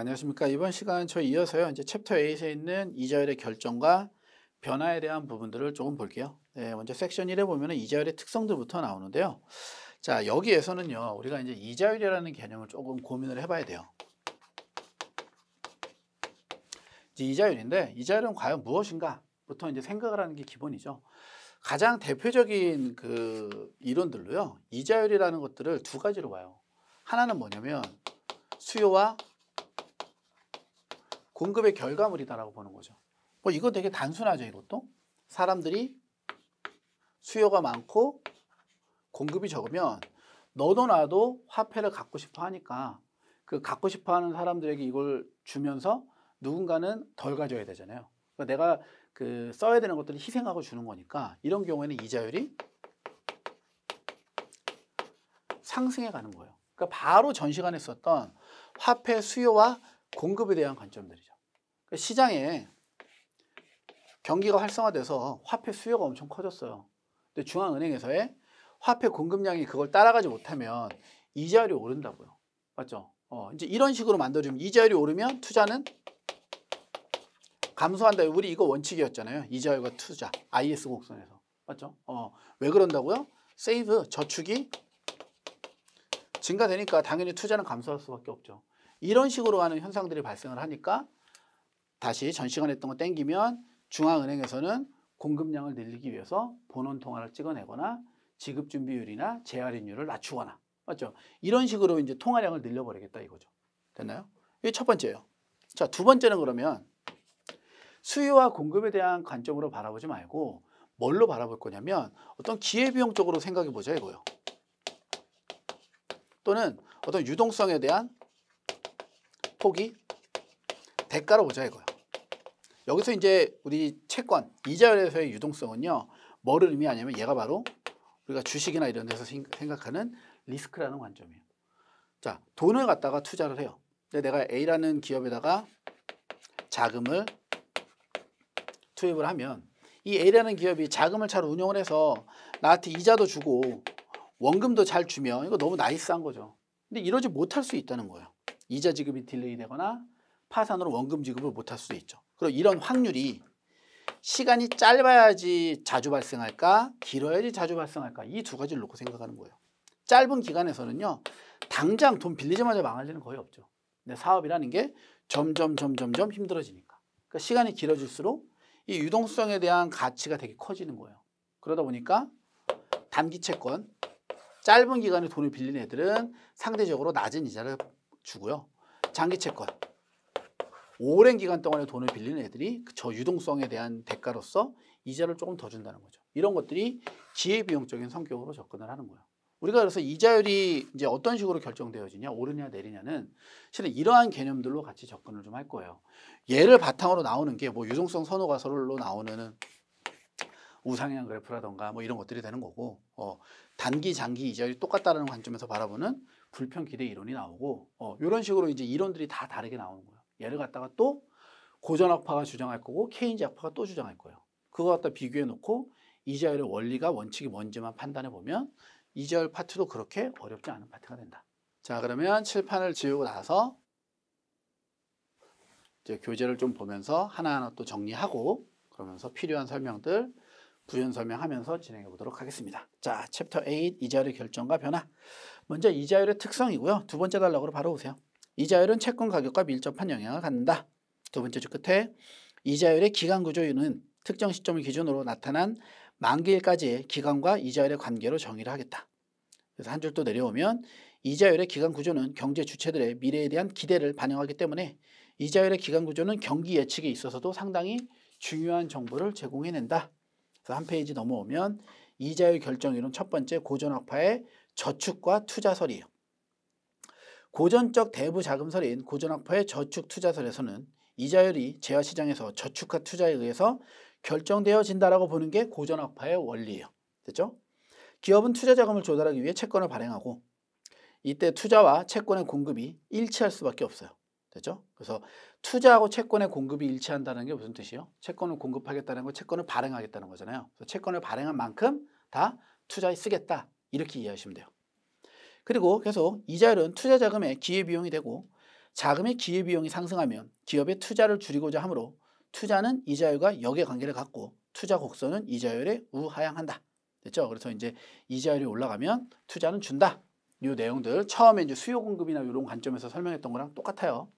안녕하십니까. 이번 시간 저 이어서요. 이제 챕터 8에 있는 이자율의 결정과 변화에 대한 부분들을 조금 볼게요. 네, 먼저 섹션 1에 보면 이자율의 특성들부터 나오는데요. 자, 여기에서는요. 우리가 이제 이자율이라는 개념을 조금 고민을 해봐야 돼요. 이제 이자율인데 이자율은 과연 무엇인가? 부터 이제 생각을 하는 게 기본이죠. 가장 대표적인 그 이론들로요. 이자율이라는 것들을 두 가지로 봐요. 하나는 뭐냐면 수요와 공급의 결과물이다라고 보는 거죠. 뭐이건 되게 단순하죠, 이것도. 사람들이 수요가 많고 공급이 적으면 너도 나도 화폐를 갖고 싶어 하니까 그 갖고 싶어 하는 사람들에게 이걸 주면서 누군가는 덜 가져야 되잖아요. 그러니까 내가 그 써야 되는 것들을 희생하고 주는 거니까 이런 경우에는 이자율이 상승해 가는 거예요. 그러니까 바로 전 시간에 썼던 화폐 수요와 공급에 대한 관점들이죠. 그 시장에 경기가 활성화돼서 화폐 수요가 엄청 커졌어요. 근데 중앙은행에서의 화폐 공급량이 그걸 따라가지 못하면 이자율이 오른다고요. 맞죠? 어, 이제 이런 식으로 만들어지면 이자율이 오르면 투자는 감소한다. 우리 이거 원칙이었잖아요. 이자율과 투자. IS 곡선에서. 맞죠? 어, 왜 그런다고요? 세이브, 저축이 증가되니까 당연히 투자는 감소할 수밖에 없죠. 이런 식으로 하는 현상들이 발생을 하니까 다시 전 시간에 했던 거 땡기면 중앙은행에서는 공급량을 늘리기 위해서 본원 통화를 찍어내거나 지급 준비율이나 재활인율을 낮추거나 맞죠? 이런 식으로 이제 통화량을 늘려버리겠다 이거죠. 됐나요? 이게 첫 번째예요. 자, 두 번째는 그러면 수요와 공급에 대한 관점으로 바라보지 말고 뭘로 바라볼 거냐면 어떤 기회비용 쪽으로 생각해 보자 이거요. 또는 어떤 유동성에 대한 폭이 대가로 보자 이거야. 여기서 이제 우리 채권 이자율에서의 유동성은요. 뭐를 의미하냐면 얘가 바로 우리가 주식이나 이런 데서 생각하는 리스크라는 관점이에요. 자, 돈을 갖다가 투자를 해요. 근데 내가 A라는 기업에다가 자금을 투입을 하면 이 A라는 기업이 자금을 잘 운영을 해서 나한테 이자도 주고 원금도 잘 주면 이거 너무 나이스한 거죠. 근데 이러지 못할 수 있다는 거예요. 이자 지급이 딜레이 되거나 파산으로 원금 지급을 못할 수도 있죠. 그리고 이런 확률이 시간이 짧아야지 자주 발생할까 길어야지 자주 발생할까 이 두 가지를 놓고 생각하는 거예요. 짧은 기간에서는요. 당장 돈 빌리자마자 망할 일은 거의 없죠. 근데 사업이라는 게 점점 점점점 힘들어지니까. 그러니까 시간이 길어질수록 이 유동성에 대한 가치가 되게 커지는 거예요. 그러다 보니까 단기 채권, 짧은 기간에 돈을 빌린 애들은 상대적으로 낮은 이자를 주고요. 장기 채권, 오랜 기간 동안에 돈을 빌리는 애들이 그 저 유동성에 대한 대가로서 이자를 조금 더 준다는 거죠. 이런 것들이 기회비용적인 성격으로 접근을 하는 거예요. 우리가 그래서 이자율이 이제 어떤 식으로 결정되어지냐, 오르냐, 내리냐는 실은 이러한 개념들로 같이 접근을 좀 할 거예요. 얘를 바탕으로 나오는 게 뭐 유동성 선호가설로 나오는 우상향 그래프라던가 뭐 이런 것들이 되는 거고, 어, 단기, 장기 이자율이 똑같다는 관점에서 바라보는 불평 기대 이론이 나오고, 어, 이런 식으로 이제 이론들이 다 다르게 나오는 거예요. 얘를 갖다가 또 고전학파가 주장할 거고 케인즈 학파가 또 주장할 거예요. 그거 갖다 비교해 놓고 이자열의 원리가 원칙이 뭔지만 판단해 보면 이자열 파트도 그렇게 어렵지 않은 파트가 된다. 자 그러면 칠판을 지우고 나서 이제 교재를 좀 보면서 하나하나 또 정리하고 그러면서 필요한 설명들 부연 설명하면서 진행해 보도록 하겠습니다. 자, 챕터 8 이자율의 결정과 변화. 먼저 이자율의 특성이고요. 두 번째 단락으로 바로 오세요. 이자율은 채권 가격과 밀접한 영향을 갖는다. 두 번째 주 끝에 이자율의 기간 구조율은 특정 시점을 기준으로 나타난 만기일까지의 기간과 이자율의 관계로 정의를 하겠다. 그래서 한 줄 또 내려오면 이자율의 기간 구조는 경제 주체들의 미래에 대한 기대를 반영하기 때문에 이자율의 기간 구조는 경기 예측에 있어서도 상당히 중요한 정보를 제공해낸다. 그래서 한 페이지 넘어오면 이자율 결정이론 첫 번째 고전 학파의 저축과 투자설이에요. 고전적 대부 자금설인 고전학파의 저축투자설에서는 이자율이 재화시장에서 저축화 투자에 의해서 결정되어진다라고 보는 게 고전학파의 원리예요. 됐죠? 기업은 투자 자금을 조달하기 위해 채권을 발행하고 이때 투자와 채권의 공급이 일치할 수밖에 없어요. 됐죠? 그래서 투자하고 채권의 공급이 일치한다는 게 무슨 뜻이요? 에 채권을 공급하겠다는 거 채권을 발행하겠다는 거잖아요. 채권을 발행한 만큼 다 투자에 쓰겠다. 이렇게 이해하시면 돼요. 그리고 계속 이자율은 투자 자금의 기회비용이 되고 자금의 기회비용이 상승하면 기업의 투자를 줄이고자 하므로 투자는 이자율과 역의관계를 갖고 투자 곡선은 이자율에 우하향한다. 됐죠? 그래서 이제 이자율이 올라가면 투자는 준다. 이 내용들 처음에 이제 수요 공급이나 이런 관점에서 설명했던 거랑 똑같아요.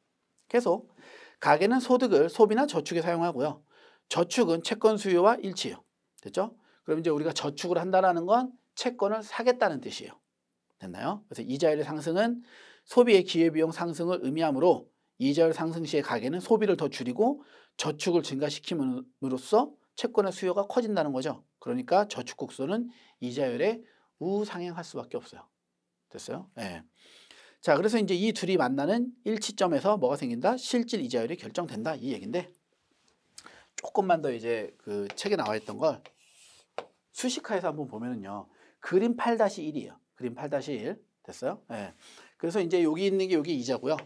계속 가게는 소득을 소비나 저축에 사용하고요. 저축은 채권 수요와 일치해요. 됐죠? 그럼 이제 우리가 저축을 한다는건 채권을 사겠다는 뜻이에요. 됐나요? 그래서 이자율 의 상승은 소비의 기회비용 상승을 의미하므로 이자율 상승 시에 가계는 소비를 더 줄이고 저축을 증가시킴으로써 채권의 수요가 커진다는 거죠. 그러니까 저축 국소는 이자율에 우상향할 수밖에 없어요. 됐어요? 네. 자, 그래서 이제 이 둘이 만나는 일치점에서 뭐가 생긴다? 실질 이자율이 결정된다 이 얘긴데 조금만 더 이제 그 책에 나와 있던 걸 수식화해서 한번 보면은요. 그림 8-1이에요. 그림 8-1 됐어요? 예. 그래서 이제 여기 있는 게 여기 이자고요.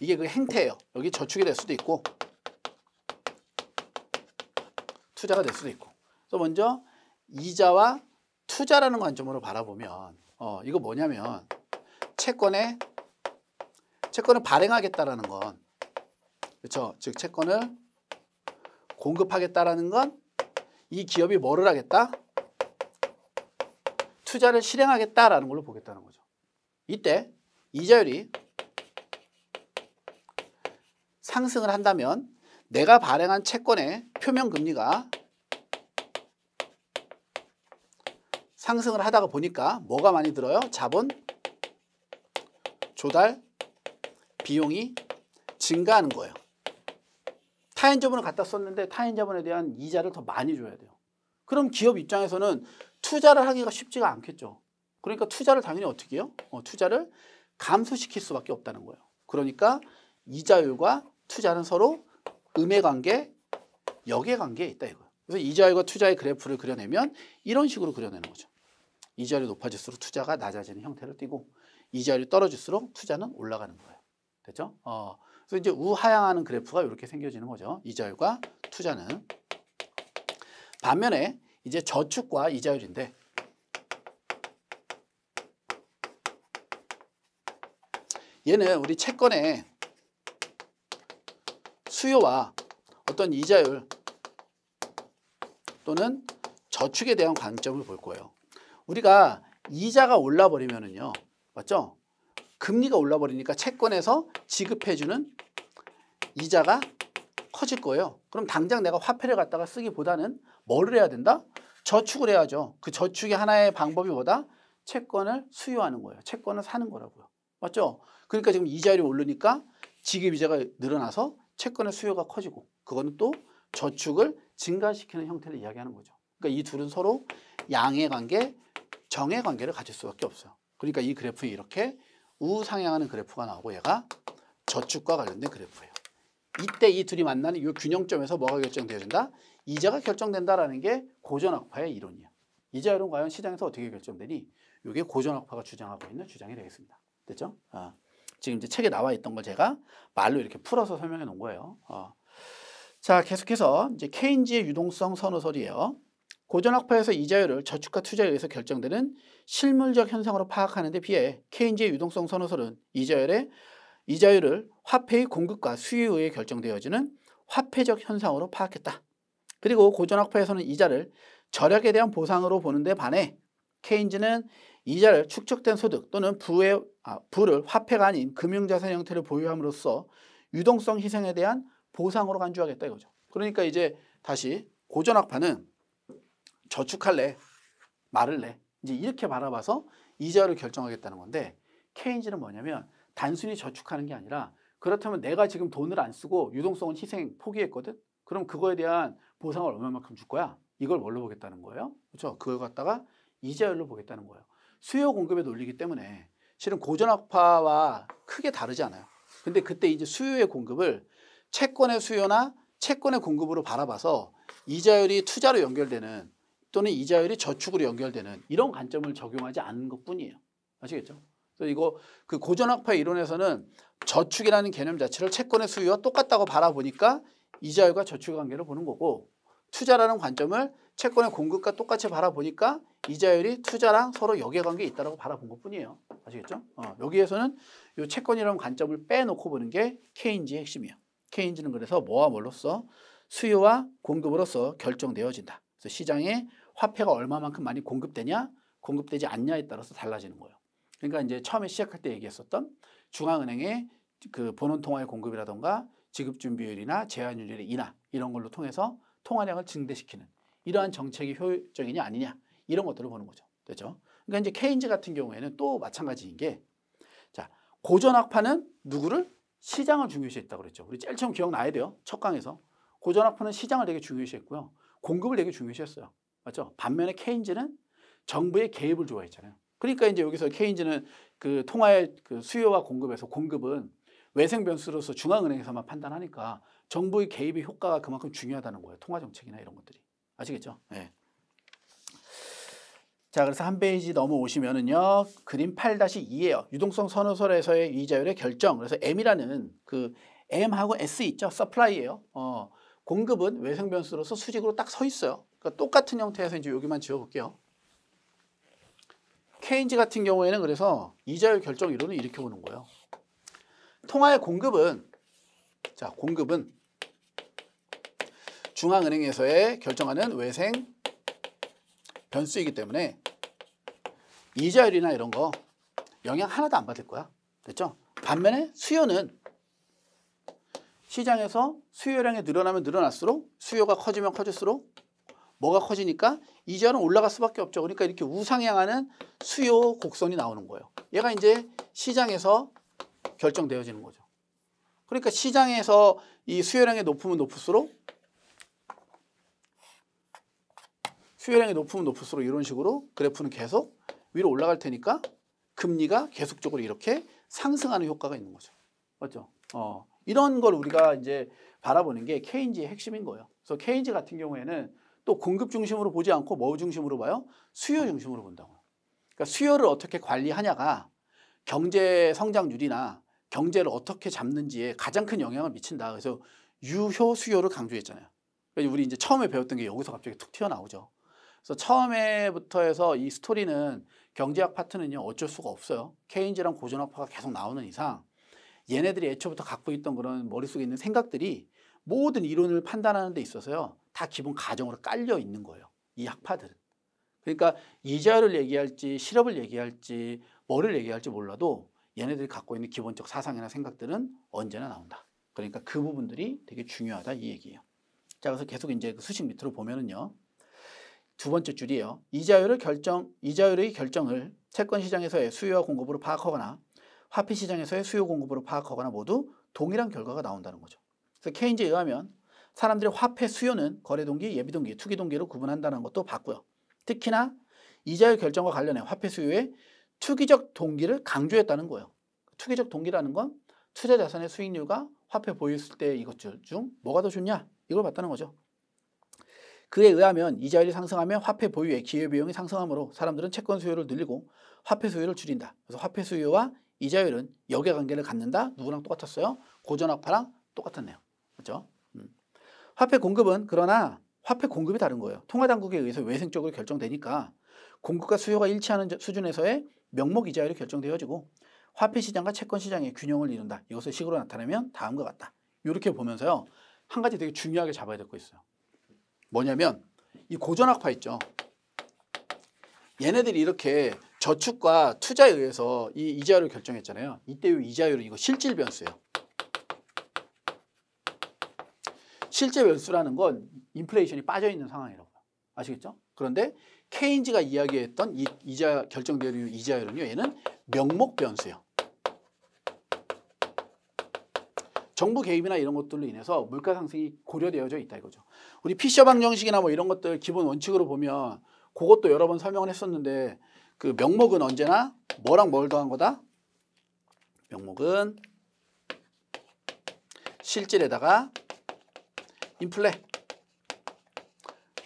이게 그 행태예요. 여기 저축이 될 수도 있고 투자가 될 수도 있고. 그래서 먼저 이자와 투자라는 관점으로 바라보면 어, 이거 뭐냐면 채권에 채권을 발행하겠다라는 건 그렇죠. 즉 채권을 공급하겠다라는 건 이 기업이 뭐를 하겠다? 투자를 실행하겠다라는 걸로 보겠다는 거죠. 이때 이자율이 상승을 한다면 내가 발행한 채권의 표면금리가 상승을 하다가 보니까 뭐가 많이 들어요? 자본, 조달, 비용이 증가하는 거예요. 타인 자본을 갖다 썼는데 타인 자본에 대한 이자를 더 많이 줘야 돼요. 그럼 기업 입장에서는 투자를 하기가 쉽지가 않겠죠. 그러니까 투자를 당연히 어떻게 해요? 어, 투자를 감소시킬 수밖에 없다는 거예요. 그러니까 이자율과 투자는 서로 음의 관계, 역의 관계에 있다 이거예요. 그래서 이자율과 투자의 그래프를 그려내면 이런 식으로 그려내는 거죠. 이자율이 높아질수록 투자가 낮아지는 형태를 띠고 이자율이 떨어질수록 투자는 올라가는 거예요. 됐죠? 어, 그래서 이제 우하향하는 그래프가 이렇게 생겨지는 거죠. 이자율과 투자는 반면에 이제 저축과 이자율인데 얘는 우리 채권의 수요와 어떤 이자율 또는 저축에 대한 관점을 볼 거예요. 우리가 이자가 올라 버리면은요. 맞죠? 금리가 올라 버리니까 채권에서 지급해 주는 이자가 커질 거예요. 그럼 당장 내가 화폐를 갖다가 쓰기보다는 뭐를 해야 된다? 저축을 해야죠. 그 저축의 하나의 방법이 뭐다? 채권을 수요하는 거예요. 채권을 사는 거라고요. 맞죠? 그러니까 지금 이자율이 오르니까 지급이자가 늘어나서 채권의 수요가 커지고 그거는 또 저축을 증가시키는 형태를 이야기하는 거죠. 그러니까 이 둘은 서로 양의 관계, 정의 관계를 가질 수밖에 없어요. 그러니까 이 그래프에 이렇게 우상향하는 그래프가 나오고 얘가 저축과 관련된 그래프예요. 이때 이 둘이 만나는 이 균형점에서 뭐가 결정되어진다? 이자가 결정된다라는 게 고전학파의 이론이에요 이자 율은 과연 시장에서 어떻게 결정되니? 이게 고전학파가 주장하고 있는 주장이 되겠습니다. 됐죠? 아, 지금 이제 책에 나와 있던 걸 제가 말로 이렇게 풀어서 설명해 놓은 거예요. 아, 자, 계속해서 이제 케인지의 유동성 선호설이에요. 고전학파에서 이자율을 저축과 투자에 의해서 결정되는 실물적 현상으로 파악하는 데 비해 케인지의 유동성 선호설은 이자율의 이자율을 화폐의 공급과 수요에 의해 결정되어지는 화폐적 현상으로 파악했다. 그리고 고전학파에서는 이자를 절약에 대한 보상으로 보는데 반해 케인즈는 이자를 축적된 소득 또는 부의, 아, 부를 화폐가 아닌 금융자산 형태를 보유함으로써 유동성 희생에 대한 보상으로 간주하겠다 이거죠. 그러니까 이제 다시 고전학파는 저축할래, 말을래 이제 이렇게 바라봐서 이자를 결정하겠다는 건데 케인즈는 뭐냐면 단순히 저축하는 게 아니라 그렇다면 내가 지금 돈을 안 쓰고 유동성을 희생 포기했거든? 그럼 그거에 대한 보상을 얼마만큼 줄 거야? 이걸 뭘로 보겠다는 거예요? 그렇죠? 그걸 갖다가 이자율로 보겠다는 거예요. 수요 공급의 논리이기 때문에 실은 고전학파와 크게 다르지 않아요. 근데 그때 이제 수요의 공급을 채권의 수요나 채권의 공급으로 바라봐서 이자율이 투자로 연결되는 또는 이자율이 저축으로 연결되는 이런 관점을 적용하지 않는 것뿐이에요. 아시겠죠? 그래서 이거 그 고전학파 이론에서는 저축이라는 개념 자체를 채권의 수요와 똑같다고 바라보니까 이자율과 저축 관계를 보는 거고 투자라는 관점을 채권의 공급과 똑같이 바라보니까 이자율이 투자랑 서로 역의관계 있다고 바라본 것뿐이에요. 아시겠죠? 어, 여기에서는 이 채권이라는 관점을 빼놓고 보는 게 케인지의 핵심이에요. 케인지는 그래서 뭐와 뭘로써 수요와 공급으로써 결정되어진다. 그래서 시장에 화폐가 얼마만큼 많이 공급되냐, 공급되지 않냐에 따라서 달라지는 거예요. 그러니까 이제 처음에 시작할 때 얘기했었던 중앙은행의 그 본원 통화의 공급이라던가 지급 준비율이나 제한율의 인하 이런 걸로 통해서 통화량을 증대시키는 이러한 정책이 효율적이냐 아니냐 이런 것들을 보는 거죠. 되죠. 그러니까 이제 케인즈 같은 경우에는 또 마찬가지인 게 자, 고전학파는 누구를 시장을 중요시했다고 그랬죠. 우리 제일 처음 기억나야 돼요. 첫 강에서. 고전학파는 시장을 되게 중요시했고요. 공급을 되게 중요시했어요. 맞죠? 반면에 케인즈는 정부의 개입을 좋아했잖아요. 그러니까 이제 여기서 케인즈는 그 통화의 그 수요와 공급에서 공급은 외생 변수로서 중앙은행에서만 판단하니까 정부의 개입의 효과가 그만큼 중요하다는 거예요. 통화 정책이나 이런 것들이. 아시겠죠? 네. 자, 그래서 한 페이지 넘어오시면은요. 그림 8-2예요. 유동성 선호설에서의 이자율의 결정. 그래서 M이라는 그 M하고 S 있죠? 서플라이예요. 어. 공급은 외생 변수로서 수직으로 딱 서 있어요. 그러니까 똑같은 형태에서 이제 여기만 지어 볼게요. 케인즈 같은 경우에는 그래서 이자율 결정 이론을 일으켜 보는 거예요. 통화의 공급은 자 공급은 중앙은행에서의 결정하는 외생 변수이기 때문에 이자율이나 이런 거 영향 하나도 안 받을 거야. 됐죠? 반면에 수요는 시장에서 수요량이 늘어나면 늘어날수록 수요가 커지면 커질수록 뭐가 커지니까 이자율은 올라갈 수밖에 없죠. 그러니까 이렇게 우상향하는 수요 곡선이 나오는 거예요. 얘가 이제 시장에서 결정되어지는 거죠. 그러니까 시장에서 이 수요량이 높으면 높을수록 수요량이 높으면 높을수록 이런 식으로 그래프는 계속 위로 올라갈 테니까 금리가 계속적으로 이렇게 상승하는 효과가 있는 거죠. 맞죠? 어, 이런 걸 우리가 이제 바라보는 게 케인지의 핵심인 거예요. 그래서 케인지 같은 경우에는 또 공급 중심으로 보지 않고 뭐 중심으로 봐요? 수요 중심으로 본다고요. 그러니까 수요를 어떻게 관리하냐가 경제 성장률이나 경제를 어떻게 잡는지에 가장 큰 영향을 미친다. 그래서 유효 수요를 강조했잖아요. 그러니까 우리 이제 처음에 배웠던 게 여기서 갑자기 툭 튀어나오죠. 그래서 처음에부터 해서 이 스토리는 경제학 파트는요 어쩔 수가 없어요. 케인즈랑 고전학파가 계속 나오는 이상 얘네들이 애초부터 갖고 있던 그런 머릿속에 있는 생각들이 모든 이론을 판단하는 데 있어서요 다 기본 가정으로 깔려 있는 거예요. 이 학파들은. 그러니까 이자율을 얘기할지 실업을 얘기할지 뭐를 얘기할지 몰라도 얘네들이 갖고 있는 기본적 사상이나 생각들은 언제나 나온다. 그러니까 그 부분들이 되게 중요하다 이 얘기예요. 자 그래서 계속 이제 그 수식 밑으로 보면은요. 두 번째 줄이에요. 이자율을 결정, 이자율의 결정을 채권 시장에서의 수요와 공급으로 파악하거나 화폐 시장에서의 수요 공급으로 파악하거나 모두 동일한 결과가 나온다는 거죠. 그래서 케인즈에 의하면 사람들의 화폐 수요는 거래 동기, 예비 동기, 투기 동기로 구분한다는 것도 봤고요. 특히나 이자율 결정과 관련해 화폐 수요의 투기적 동기를 강조했다는 거예요. 투기적 동기라는 건 투자 자산의 수익률과 화폐 보유했을 때이것중 뭐가 더 좋냐 이걸 봤다는 거죠. 그에 의하면 이자율이 상승하면 화폐 보유의 기회 비용이 상승하므로 사람들은 채권 수요를 늘리고 화폐 수요를 줄인다. 그래서 화폐 수요와 이자율은 역의 관계를 갖는다. 누구랑 똑같았어요? 고전학파랑 똑같았네요. 그렇죠? 음. 화폐 공급은 그러나 화폐 공급이 다른 거예요. 통화 당국에 의해서 외생적으로 결정되니까 공급과 수요가 일치하는 수준에서의 명목 이자율이 결정되어지고 화폐 시장과 채권 시장의 균형을 이룬다. 이것을 식으로 나타내면 다음과 같다. 이렇게 보면서요. 한 가지 되게 중요하게 잡아야 될 거 있어요. 뭐냐면 이 고전학파 있죠. 얘네들이 이렇게 저축과 투자에 의해서 이 이자율을 결정했잖아요. 이때 이 이자율은 이거 실질 변수예요. 실제 변수라는 건 인플레이션이 빠져있는 상황이라고요. 아시겠죠? 그런데 케인즈가 이야기했던 이 이자 결정대류 이자율은요. 얘는 명목 변수예요. 정부 개입이나 이런 것들로 인해서 물가 상승이 고려되어져 있다 이거죠. 우리 피셔방 정식이나 뭐 이런 것들 기본 원칙으로 보면 그것도 여러 번 설명을 했었는데 그 명목은 언제나 뭐랑 뭘 더한 거다? 명목은 실질에다가 인플레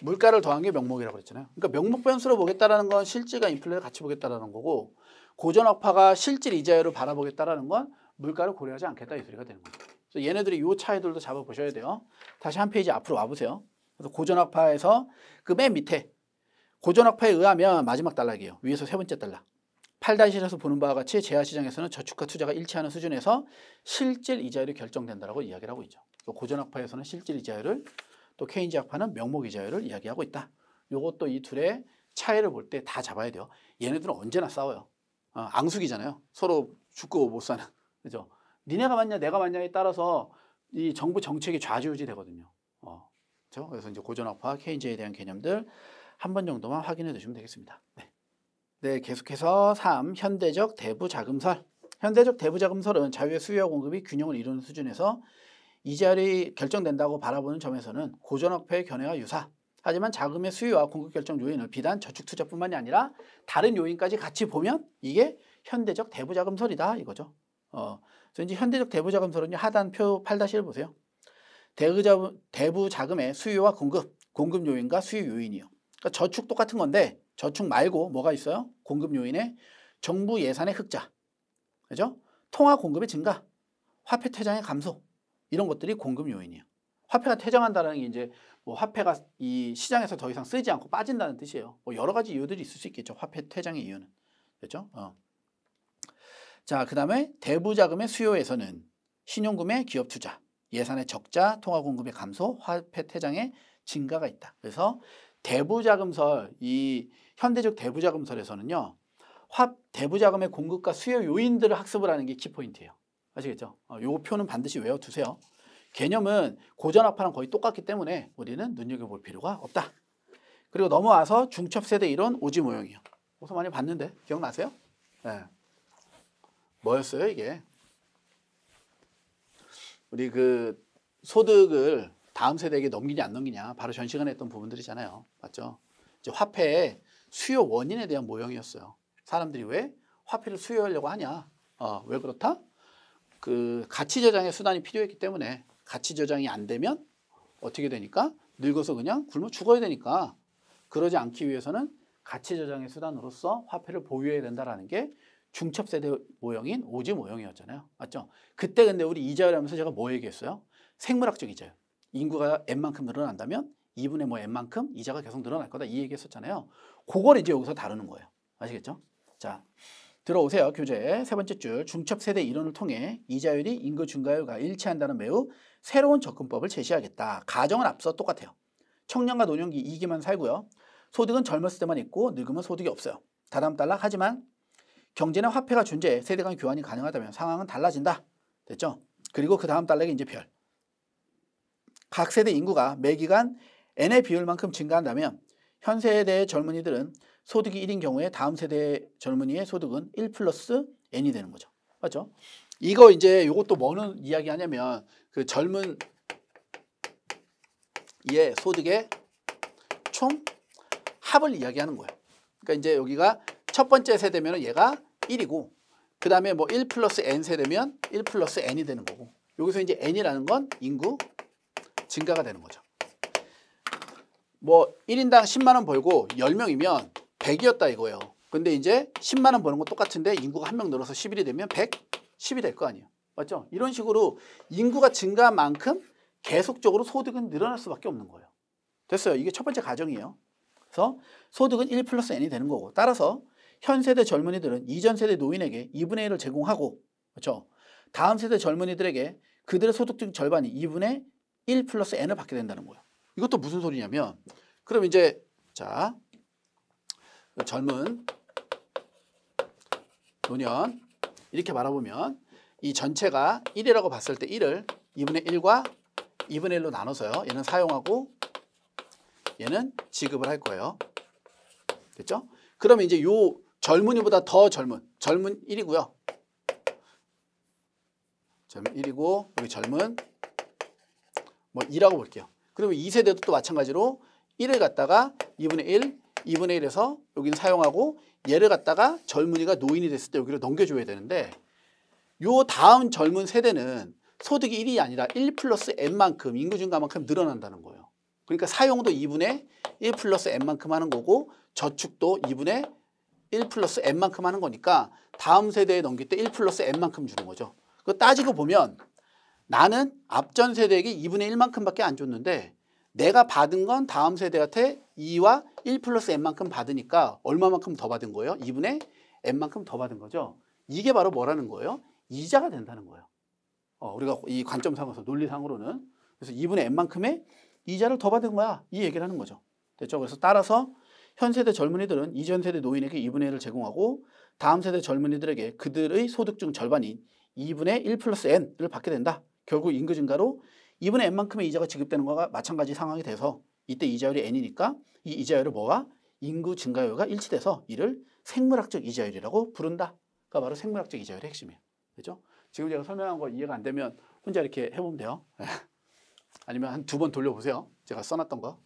물가를 더한 게 명목이라고 그랬잖아요. 그러니까 명목 변수로 보겠다라건 실질과 인플레를 같이 보겠다라 거고 고전학파가 실질 이자율을 바라보겠다라건 물가를 고려하지 않겠다 이 소리가 되는 거예요. 그래서 얘네들이 요 차이들도 잡아보셔야 돼요. 다시 한 페이지 앞으로 와보세요. 그래서 고전학파에서 그 맨 밑에 고전학파에 의하면 마지막 단락이에요. 위에서 세 번째 단락. 8단실에서 보는 바와 같이 재화시장에서는 저축과 투자가 일치하는 수준에서 실질 이자율이 결정된다고 이야기를 하고 있죠. 또 고전학파에서는 실질 이자율을 또 케인즈학파는 명목 이자율을 이야기하고 있다. 요것도 이 둘의 차이를 볼 때 다 잡아야 돼요. 얘네들은 언제나 싸워요. 어, 앙숙이잖아요. 서로 죽고 못 사는. 그죠? 니네가 맞냐 내가 맞냐에 따라서 이 정부 정책이 좌지우지 되거든요. 어. 그죠? 그래서 이제 고전학파, 케인즈에 대한 개념들 한 번 정도만 확인해 두시면 되겠습니다. 네. 네, 계속해서 3. 현대적 대부 자금설. 현대적 대부 자금설은 자유의 수요와 공급이 균형을 이루는 수준에서 이자율이 결정된다고 바라보는 점에서는 고전업회의 견해와 유사 하지만 자금의 수요와 공급 결정 요인을 비단 저축투자뿐만이 아니라 다른 요인까지 같이 보면 이게 현대적 대부자금설이다 이거죠. 어, 그래서 이제 현대적 대부자금설은 하단 표 8-1 보세요. 대부자, 금 대부자금의 수요와 공급, 공급 요인과 수요 요인이요. 그러니까 저축 똑같은 건데 저축 말고 뭐가 있어요? 공급 요인에 정부 예산의 흑자, 그죠? 통화 공급의 증가, 화폐 퇴장의 감소, 이런 것들이 공급 요인이에요. 화폐가 퇴장한다는 게 이제 뭐 화폐가 이 시장에서 더 이상 쓰지 않고 빠진다는 뜻이에요. 뭐 여러 가지 이유들이 있을 수 있겠죠. 화폐 퇴장의 이유는. 그렇죠? 어. 자, 그다음에 대부 자금의 수요에서는 신용금의 기업 투자, 예산의 적자, 통화 공급의 감소, 화폐 퇴장의 증가가 있다. 그래서 대부 자금설 이 현대적 대부 자금설에서는요. 화 대부 자금의 공급과 수요 요인들을 학습을 하는 게 키포인트예요. 아시겠죠? 어, 요 표는 반드시 외워두세요. 개념은 고전학파랑 거의 똑같기 때문에 우리는 눈여겨볼 필요가 없다. 그리고 넘어와서 중첩세대 이론 오지 모형이요. 어서 많이 봤는데 기억나세요? 네. 뭐였어요 이게? 우리 그 소득을 다음 세대에게 넘기냐 안 넘기냐 바로 전 시간에 했던 부분들이잖아요. 맞죠? 이제 화폐의 수요 원인에 대한 모형이었어요. 사람들이 왜 화폐를 수요하려고 하냐? 어, 왜 그렇다? 그 가치 저장의 수단이 필요했기 때문에 가치 저장이 안 되면 어떻게 되니까 늙어서 그냥 굶어 죽어야 되니까 그러지 않기 위해서는 가치 저장의 수단으로서 화폐를 보유해야 된다라는 게 중첩세대 모형인 오지 모형이었잖아요. 맞죠? 그때 근데 우리 이자율 하면서 제가 뭐 얘기했어요? 생물학적 이자율. 인구가 n만큼 늘어난다면 2분의 뭐 n만큼 이자가 계속 늘어날 거다 이 얘기했었잖아요. 그걸 이제 여기서 다루는 거예요. 아시겠죠? 자, 들어오세요. 교재 세 번째 줄 중첩세대 이론을 통해 이자율이 인구 증가율과 일치한다는 매우 새로운 접근법을 제시하겠다. 가정은 앞서 똑같아요. 청년과 노년기 이기만 살고요. 소득은 젊었을 때만 있고 늙으면 소득이 없어요. 다담달락 하지만 경제는 화폐가 존재해 세대 간 교환이 가능하다면 상황은 달라진다. 됐죠? 그리고 그 다음 달락이 이제 별. 각 세대 인구가 매기간 N의 비율만큼 증가한다면 현 세대의 젊은이들은 소득이 1인 경우에 다음 세대 젊은이의 소득은 1 플러스 n이 되는 거죠. 맞죠? 이거 이제 이것도 뭐는 이야기하냐면 그 젊은 이의 예, 소득의 총 합을 이야기하는 거예요. 그러니까 이제 여기가 첫 번째 세대면 얘가 1이고 그 다음에 뭐 1 플러스 n 세대면 1 플러스 n이 되는 거고 여기서 이제 n이라는 건 인구 증가가 되는 거죠. 뭐 1인당 10만 원 벌고 10명이면 100이었다 이거예요. 근데 이제 10만 원 버는 거 똑같은데 인구가 한 명 늘어서 1 0이 되면 110이 될 거 아니에요. 맞죠? 이런 식으로 인구가 증가한 만큼 계속적으로 소득은 늘어날 수밖에 없는 거예요. 됐어요. 이게 첫 번째 가정이에요. 그래서 소득은 1 플러스 n이 되는 거고 따라서 현 세대 젊은이들은 이전 세대 노인에게 2분의 1을 제공하고 그렇죠? 다음 세대 젊은이들에게 그들의 소득 중 절반이 2분의 1 플러스 n을 받게 된다는 거예요. 이것도 무슨 소리냐면 그럼 이제 자 젊은 노년 이렇게 말라보면이 전체가 1이라고 봤을 때 1을 2분의 1과 2분의 1로 나눠서요. 얘는 사용하고 얘는 지급을 할 거예요. 됐죠? 그러면 이제 요 젊은이보다 더 젊은 젊은 1이고요. 젊은 1이고 여기 젊은 뭐 2라고 볼게요. 그러면 2세대도 또 마찬가지로 1을 갖다가 2분의 1, 2분의 1에서 여기는 사용하고 얘를 갖다가 젊은이가 노인이 됐을 때 여기로 넘겨줘야 되는데 요 다음 젊은 세대는 소득이 1이 아니라 1 플러스 n만큼 인구 증가만큼 늘어난다는 거예요. 그러니까 사용도 2분의 1 플러스 n만큼 하는 거고 저축도 2분의 1 플러스 n만큼 하는 거니까 다음 세대에 넘길 때 1 플러스 n만큼 주는 거죠. 그 따지고 보면 나는 앞전 세대에게 2분의 1만큼밖에 안 줬는데 내가 받은 건 다음 세대한테 2와 1 플러스 n만큼 받으니까 얼마만큼 더 받은 거예요? 2분의 n만큼 더 받은 거죠. 이게 바로 뭐라는 거예요? 이자가 된다는 거예요. 어, 우리가 이 관점상에서 논리상으로는 그래서 2분의 n만큼의 이자를 더 받은 거야. 이 얘기를 하는 거죠. 됐죠? 그래서 따라서 현 세대 젊은이들은 이전 세대 노인에게 2분의 1을 제공하고 다음 세대 젊은이들에게 그들의 소득 중 절반인 2분의 1 플러스 n을 받게 된다. 결국 인구 증가로 이번에 n만큼의 이자가 지급되는 거가 마찬가지 상황이 돼서 이때 이자율이 n이니까 이 이자율을 뭐와 인구 증가율과 일치돼서 이를 생물학적 이자율이라고 부른다. 그 바로 생물학적 이자율의 핵심이에요. 그죠? 지금 제가 설명한 거 이해가 안 되면 혼자 이렇게 해보면 돼요. 아니면 한 두 번 돌려보세요. 제가 써놨던 거.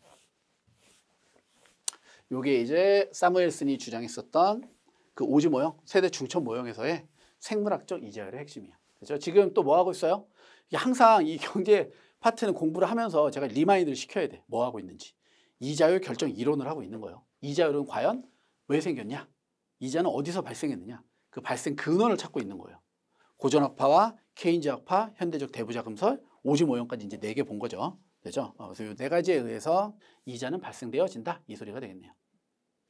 요게 이제 사무엘슨이 주장했었던 그 오지 모형, 세대 중천 모형에서의 생물학적 이자율의 핵심이에요. 그죠? 지금 또 뭐 하고 있어요? 항상 이 경제 파트는 공부를 하면서 제가 리마인드를 시켜야 돼. 뭐 하고 있는지. 이자율 결정 이론을 하고 있는 거예요. 이자율은 과연 왜 생겼냐? 이자는 어디서 발생했느냐? 그 발생 근원을 찾고 있는 거예요. 고전학파와 케인즈학파, 현대적 대부자금설, 오지모형까지 이제 네 개 본 거죠. 되죠? 어, 그래서 이네 가지에 의해서 이자는 발생되어진다. 이 소리가 되겠네요.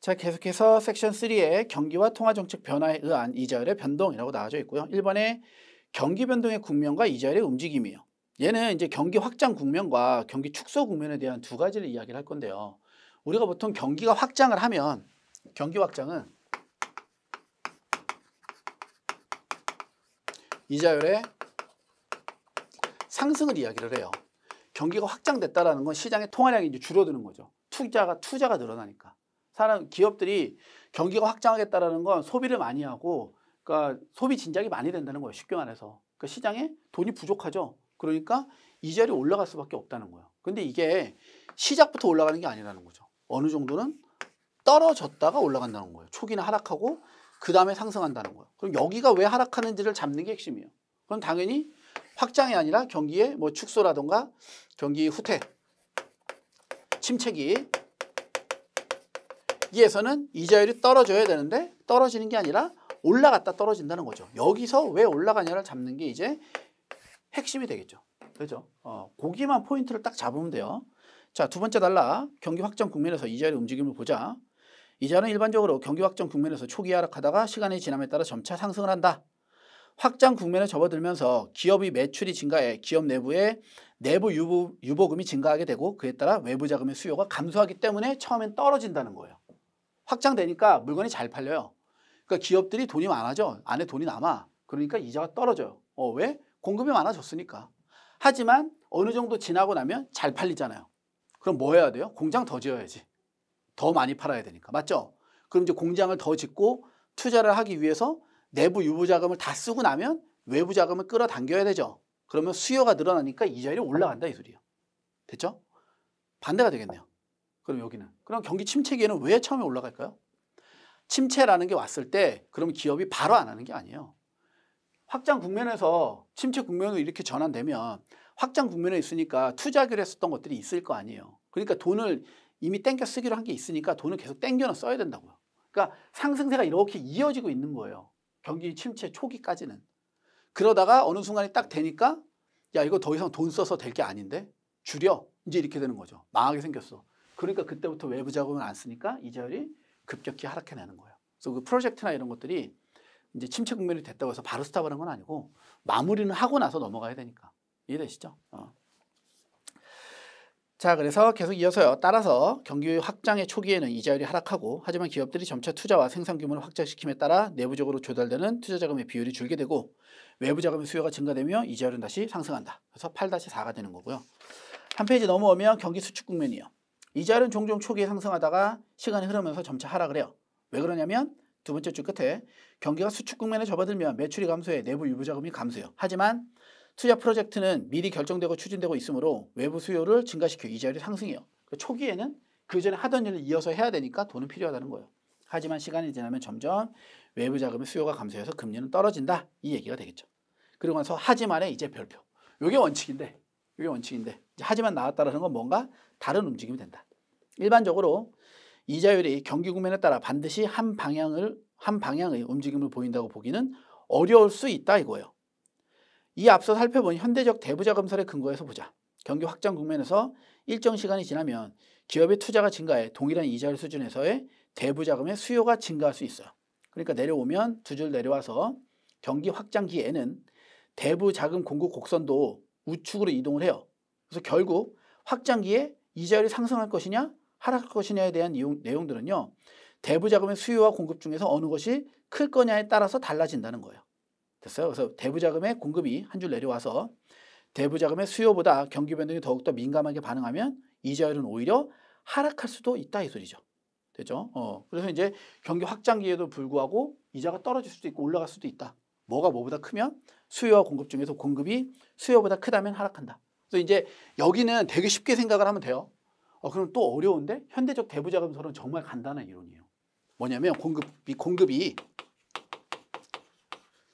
자, 계속해서 섹션 3에 경기와 통화정책 변화에 의한 이자율의 변동이라고 나와져 있고요. 1번에 경기 변동의 국면과 이자율의 움직임이에요. 얘는 이제 경기 확장 국면과 경기 축소 국면에 대한 두 가지를 이야기를 할 건데요. 우리가 보통 경기가 확장을 하면 경기 확장은 이자율의 상승을 이야기를 해요. 경기가 확장됐다라는 건 시장의 통화량이 이제 줄어드는 거죠. 투자가 투자가 늘어나니까. 사람 기업들이 경기가 확장하겠다라는 건 소비를 많이 하고 그러니까 소비 진작이 많이 된다는 거예요. 쉽게 말해서. 그러니까 시장에 돈이 부족하죠. 그러니까 이 자리 올라갈 수밖에 없다는 거예요. 근데 이게 시작부터 올라가는 게 아니라는 거죠. 어느 정도는 떨어졌다가 올라간다는 거예요. 초기는 하락하고 그 다음에 상승한다는 거예요. 그럼 여기가 왜 하락하는지를 잡는 게 핵심이에요. 그럼 당연히 확장이 아니라 경기의 뭐 축소라던가 경기 후퇴, 침체기 여기에서는 이자율이 떨어져야 되는데 떨어지는 게 아니라 올라갔다 떨어진다는 거죠. 여기서 왜 올라가냐를 잡는 게 이제 핵심이 되겠죠. 그죠? 어, 고기만 포인트를 딱 잡으면 돼요. 자, 두 번째 달라. 경기 확정 국면에서 이자의 움직임을 보자. 이자는 일반적으로 경기 확정 국면에서 초기 하락하다가 시간이 지남에 따라 점차 상승을 한다. 확장 국면에 접어들면서 기업이 매출이 증가해 기업 내부의 내부 유보, 유보금이 증가하게 되고 그에 따라 외부 자금의 수요가 감소하기 때문에 처음엔 떨어진다는 거예요. 확장되니까 물건이 잘 팔려요. 그러니까 기업들이 돈이 많아져. 안에 돈이 남아. 그러니까 이자가 떨어져요. 어, 왜? 공급이 많아졌으니까. 하지만 어느 정도 지나고 나면 잘 팔리잖아요. 그럼 뭐 해야 돼요? 공장 더 지어야지. 더 많이 팔아야 되니까. 맞죠? 그럼 이제 공장을 더 짓고 투자를 하기 위해서 내부 유보 자금을 다 쓰고 나면 외부 자금을 끌어당겨야 되죠. 그러면 수요가 늘어나니까 이자율이 올라간다 이 소리예요. 됐죠? 반대가 되겠네요. 그럼 여기는. 그럼 경기 침체기에는 왜 처음에 올라갈까요? 침체라는 게 왔을 때 그럼 기업이 바로 안 하는 게 아니에요. 확장 국면에서 침체 국면으로 이렇게 전환되면 확장 국면에 있으니까 투자하기로 했었던 것들이 있을 거 아니에요. 그러니까 돈을 이미 땡겨 쓰기로 한 게 있으니까 돈을 계속 땡겨는 써야 된다고요. 그러니까 상승세가 이렇게 이어지고 있는 거예요. 경기 침체 초기까지는. 그러다가 어느 순간이 딱 되니까 야 이거 더 이상 돈 써서 될 게 아닌데 줄여 이제 이렇게 되는 거죠. 망하게 생겼어. 그러니까 그때부터 외부 자금을 안 쓰니까 이자율이 급격히 하락해내는 거예요. 그래서 그 프로젝트나 이런 것들이 이제 침체 국면이 됐다고 해서 바로 스탑하는 건 아니고 마무리는 하고 나서 넘어가야 되니까 이해되시죠? 어. 자 그래서 계속 이어서요. 따라서 경기 확장의 초기에는 이자율이 하락하고 하지만 기업들이 점차 투자와 생산 규모를 확장시킴에 따라 내부적으로 조달되는 투자 자금의 비율이 줄게 되고 외부 자금의 수요가 증가되며 이자율은 다시 상승한다. 그래서 8-4가 되는 거고요. 한 페이지 넘어오면 경기 수축 국면이요. 이자는 종종 초기에 상승하다가 시간이 흐르면서 점차 하락 그래요. 왜 그러냐면 두 번째 주 끝에 경기가 수축 국면에 접어들면 매출이 감소해 내부 유보 자금이 감소해요. 하지만 투자 프로젝트는 미리 결정되고 추진되고 있으므로 외부 수요를 증가시켜 이자율이 상승해요. 그러니까 초기에는 그 전에 하던 일을 이어서 해야 되니까 돈은 필요하다는 거예요. 하지만 시간이 지나면 점점 외부 자금의 수요가 감소해서 금리는 떨어진다. 이 얘기가 되겠죠. 그리고 나서 하지만에 이제 별표. 이게 원칙인데, 이게 원칙인데 하지만 나왔다라는 건 뭔가 다른 움직임이 된다. 일반적으로 이자율이 경기 국면에 따라 반드시 한 방향을 한 방향의 움직임을 보인다고 보기는 어려울 수 있다 이거예요. 이 앞서 살펴본 현대적 대부자 검설의 근거해서 보자. 경기 확장 국면에서 일정 시간이 지나면 기업의 투자가 증가해 동일한 이자율 수준에서의 대부 자금의 수요가 증가할 수 있어요. 그러니까 내려오면 두 줄 내려와서 경기 확장기에는 대부 자금 공급 곡선도 우측으로 이동을 해요. 그래서 결국 확장기에 이자율이 상승할 것이냐 하락할 것이냐에 대한 내용들은요. 대부 자금의 수요와 공급 중에서 어느 것이 클 거냐에 따라서 달라진다는 거예요. 됐어요? 그래서 대부 자금의 공급이 한 줄 내려와서 대부 자금의 수요보다 경기 변동이 더욱더 민감하게 반응하면 이자율은 오히려 하락할 수도 있다 이 소리죠. 되죠 어. 그래서 이제 경기 확장기에도 불구하고 이자가 떨어질 수도 있고 올라갈 수도 있다. 뭐가 뭐보다 크면 수요와 공급 중에서 공급이 수요보다 크다면 하락한다. 그래서 이제 여기는 되게 쉽게 생각을 하면 돼요. 어, 그럼 또 어려운데 현대적 대부자금설은 정말 간단한 이론이에요. 뭐냐면 공급이 공급이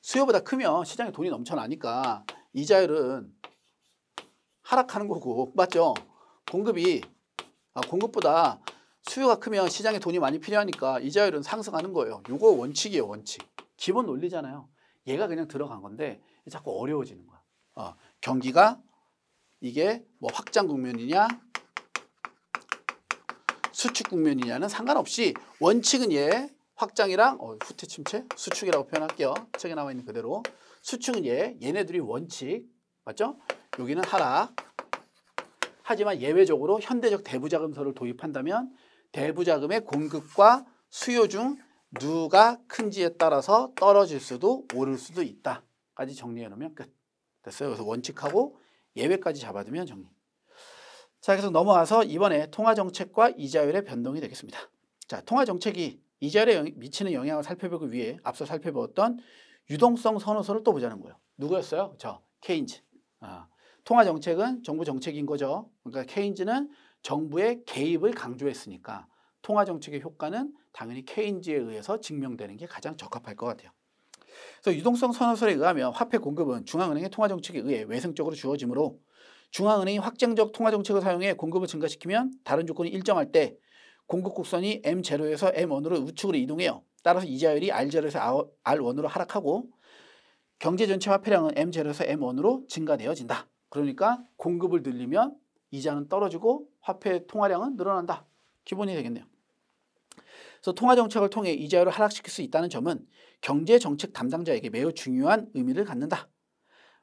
수요보다 크면 시장에 돈이 넘쳐나니까 이자율은 하락하는 거고 맞죠? 공급이 아, 공급보다 수요가 크면 시장에 돈이 많이 필요하니까 이자율은 상승하는 거예요. 이거 원칙이에요, 원칙. 기본 논리잖아요. 얘가 그냥 들어간 건데 자꾸 어려워지는 거야. 어, 경기가 이게 뭐 확장 국면이냐 수축 국면이냐는 상관없이 원칙은 예 확장이랑 어, 후퇴 침체 수축이라고 표현할게요. 책에 나와 있는 그대로 수축은 예 얘네들이 원칙 맞죠? 여기는 하락 하지만 예외적으로 현대적 대부자금서를 도입한다면 대부자금의 공급과 수요 중 누가 큰지에 따라서 떨어질 수도 오를 수도 있다. 까지 정리해 놓으면 끝. 됐어요. 그래서 원칙하고 예외까지 잡아두면 정리. 자, 계속 넘어와서 이번에 통화정책과 이자율의 변동이 되겠습니다. 자, 통화정책이 이자율에 미치는 영향을 살펴보기 위해 앞서 살펴보았던 유동성 선호서를 또 보자는 거예요. 누구였어요? 저, 케인즈. 아, 통화정책은 정부 정책인 거죠. 그러니까 케인즈는 정부의 개입을 강조했으니까 통화정책의 효과는 당연히 케인즈에 의해서 증명되는 게 가장 적합할 것 같아요. 그래서 유동성 선호설에 의하면 화폐 공급은 중앙은행의 통화정책에 의해 외생적으로 주어지므로 중앙은행이 확장적 통화정책을 사용해 공급을 증가시키면 다른 조건이 일정할 때 공급 곡선이 M0에서 M1으로 우측으로 이동해요. 따라서 이자율이 R0에서 R1으로 하락하고 경제 전체 화폐량은 M0에서 M1으로 증가되어진다. 그러니까 공급을 늘리면 이자는 떨어지고 화폐 통화량은 늘어난다. 기본이 되겠네요. 그래서 통화 정책을 통해 이자율을 하락시킬 수 있다는 점은 경제 정책 담당자에게 매우 중요한 의미를 갖는다.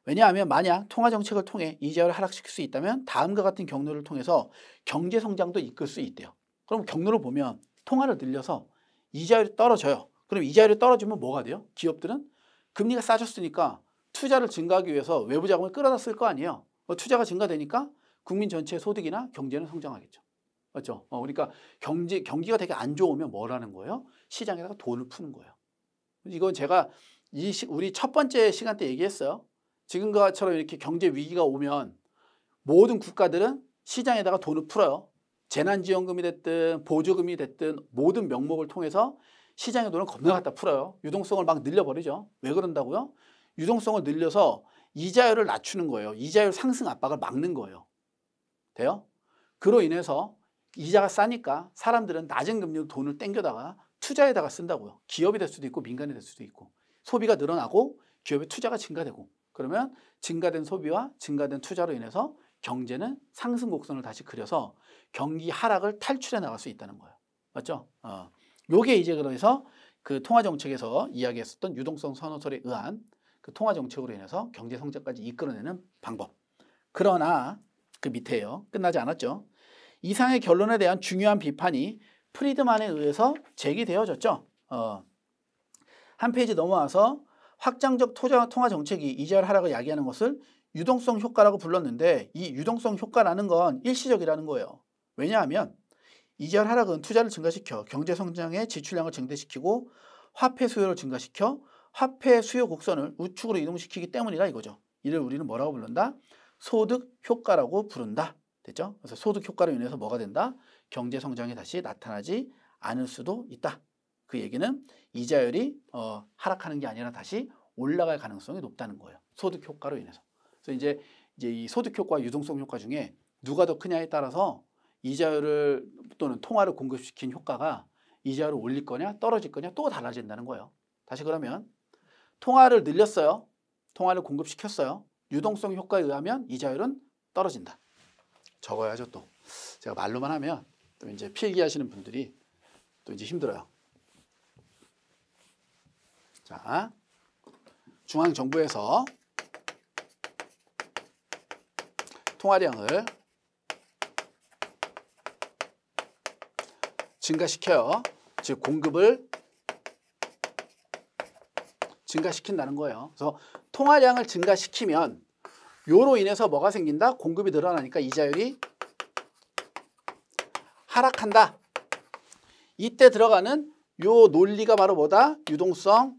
왜냐하면 만약 통화 정책을 통해 이자율을 하락시킬 수 있다면 다음과 같은 경로를 통해서 경제 성장도 이끌 수 있대요. 그럼 경로를 보면 통화를 늘려서 이자율이 떨어져요. 그럼 이자율이 떨어지면 뭐가 돼요? 기업들은 금리가 싸졌으니까 투자를 증가하기 위해서 외부 자금을 끌어다 쓸 거 아니에요. 뭐 투자가 증가되니까 국민 전체의 소득이나 경제는 성장하겠죠. 맞죠? 어, 그러니까 경제, 경기가 되게 안 좋으면 뭘하는 거예요? 시장에다가 돈을 푸는 거예요. 이건 제가 이 시, 우리 첫 번째 시간 때 얘기했어요. 지금과처럼 이렇게 경제 위기가 오면 모든 국가들은 시장에다가 돈을 풀어요. 재난지원금이 됐든 보조금이 됐든 모든 명목을 통해서 시장의 돈을 겁나 갖다 풀어요. 유동성을 막 늘려버리죠. 왜 그런다고요? 유동성을 늘려서 이자율을 낮추는 거예요. 이자율 상승 압박을 막는 거예요. 돼요? 그로 인해서 이자가 싸니까 사람들은 낮은 금리로 돈을 땡겨다가 투자에다가 쓴다고요. 기업이 될 수도 있고 민간이 될 수도 있고 소비가 늘어나고 기업의 투자가 증가되고 그러면 증가된 소비와 증가된 투자로 인해서 경제는 상승 곡선을 다시 그려서 경기 하락을 탈출해 나갈 수 있다는 거예요. 맞죠? 어. 요게 이제 그래서 그 통화정책에서 이야기했었던 유동성 선호설에 의한 그 통화정책으로 인해서 경제 성장까지 이끌어내는 방법. 그러나 그 밑에요. 끝나지 않았죠. 이상의 결론에 대한 중요한 비판이 프리드만에 의해서 제기되어졌죠. 어, 한 페이지 넘어와서 확장적 토자, 통화 정책이 이자율 하락을 야기하는 것을 유동성 효과라고 불렀는데 이 유동성 효과라는 건 일시적이라는 거예요. 왜냐하면 이자율 하락은 투자를 증가시켜 경제 성장의 지출량을 증대시키고 화폐 수요를 증가시켜 화폐 수요 곡선을 우측으로 이동시키기 때문이다 이거죠. 이를 우리는 뭐라고 부른다? 소득 효과라고 부른다. 됐죠? 그래서 소득 효과로 인해서 뭐가 된다? 경제 성장이 다시 나타나지 않을 수도 있다. 그 얘기는 이자율이 어, 하락하는 게 아니라 다시 올라갈 가능성이 높다는 거예요. 소득 효과로 인해서. 그래서 이제 이제 이 소득 효과, 와 유동성 효과 중에 누가 더 크냐에 따라서 이자율을 또는 통화를 공급시킨 효과가 이자율을 올릴 거냐 떨어질 거냐 또 달라진다는 거예요. 다시 그러면 통화를 늘렸어요. 통화를 공급시켰어요. 유동성 효과에 의하면 이자율은 떨어진다. 적어야죠 또. 제가 말로만 하면 또 이제 필기하시는 분들이 또 이제 힘들어요. 자, 중앙정부에서 통화량을 증가시켜요. 즉 공급을 증가시킨다는 거예요. 그래서 통화량을 증가시키면 요로 인해서 뭐가 생긴다? 공급이 늘어나니까 이자율이 하락한다. 이때 들어가는 요 논리가 바로 뭐다? 유동성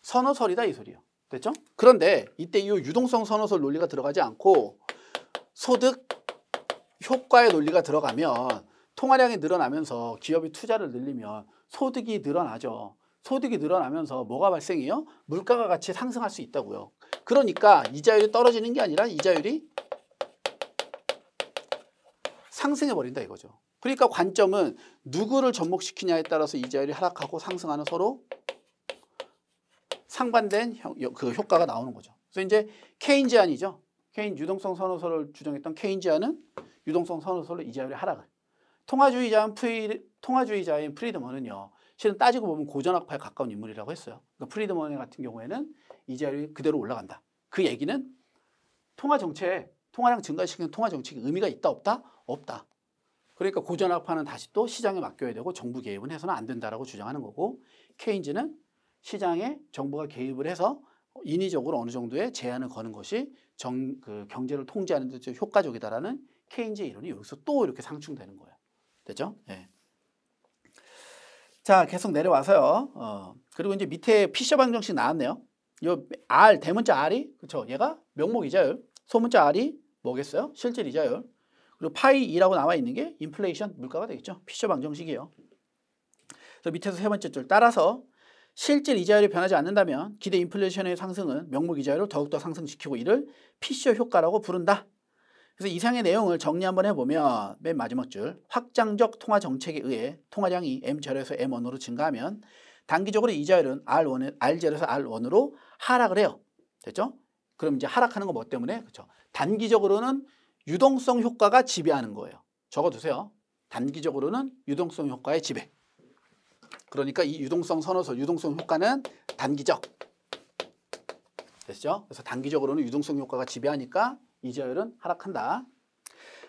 선호설이다 이소리요 됐죠? 그런데 이때 이 유동성 선호설 논리가 들어가지 않고 소득 효과의 논리가 들어가면 통화량이 늘어나면서 기업이 투자를 늘리면 소득이 늘어나죠. 소득이 늘어나면서 뭐가 발생해요? 물가가 같이 상승할 수 있다고요. 그러니까 이자율이 떨어지는 게 아니라 이자율이 상승해버린다 이거죠. 그러니까 관점은 누구를 접목시키냐에 따라서 이자율이 하락하고 상승하는 서로 상반된 그 효과가 나오는 거죠. 그래서 이제 케인 제한이죠 케인 유동성 선호서를 주장했던 케인 제한은 유동성 선호서로 이자율의 하락을 통화주의자인 프리, 통화주의자인 프리드먼은요. 실은 따지고 보면 고전학파에 가까운 인물이라고 했어요. 그러니까 프리드먼 같은 경우에는 이 자리 그대로 올라간다. 그 얘기는 통화 정책, 통화량 증가시키는 통화 정책이 의미가 있다 없다? 없다. 그러니까 고전학파는 다시 또 시장에 맡겨야 되고 정부 개입은 해서는 안 된다라고 주장하는 거고 케인즈는 시장에 정부가 개입을 해서 인위적으로 어느 정도의 제한을 거는 것이 정, 그 경제를 통제하는 데 효과적이다라는 케인즈의 이론이 여기서 또 이렇게 상충되는 거예요. 됐죠? 예. 자, 계속 내려와서요. 어, 그리고 이제 밑에 피셔 방정식 나왔네요. 요 R 대문자 R이 그렇죠. 얘가 명목 이자율, 소문자 R이 뭐겠어요? 실질 이자율. 그리고 파이 2라고 나와 있는 게 인플레이션 물가가 되겠죠. 피셔 방정식이에요. 그래서 밑에서 세 번째 줄 따라서 실질 이자율이 변하지 않는다면 기대 인플레이션의 상승은 명목 이자율을 더욱더 상승시키고 이를 피셔 효과라고 부른다. 그래서 이상의 내용을 정리 한번 해보면 맨 마지막 줄 확장적 통화 정책에 의해 통화량이 M0에서 M1으로 증가하면 단기적으로 이자율은 R1, R0에서 R1으로 하락을 해요. 됐죠? 그럼 이제 하락하는 건 뭐 때문에? 그렇죠. 단기적으로는 유동성 효과가 지배하는 거예요. 적어두세요. 단기적으로는 유동성 효과의 지배. 그러니까 이 유동성 선호서, 유동성 효과는 단기적. 됐죠? 그래서 단기적으로는 유동성 효과가 지배하니까 이자율은 하락한다.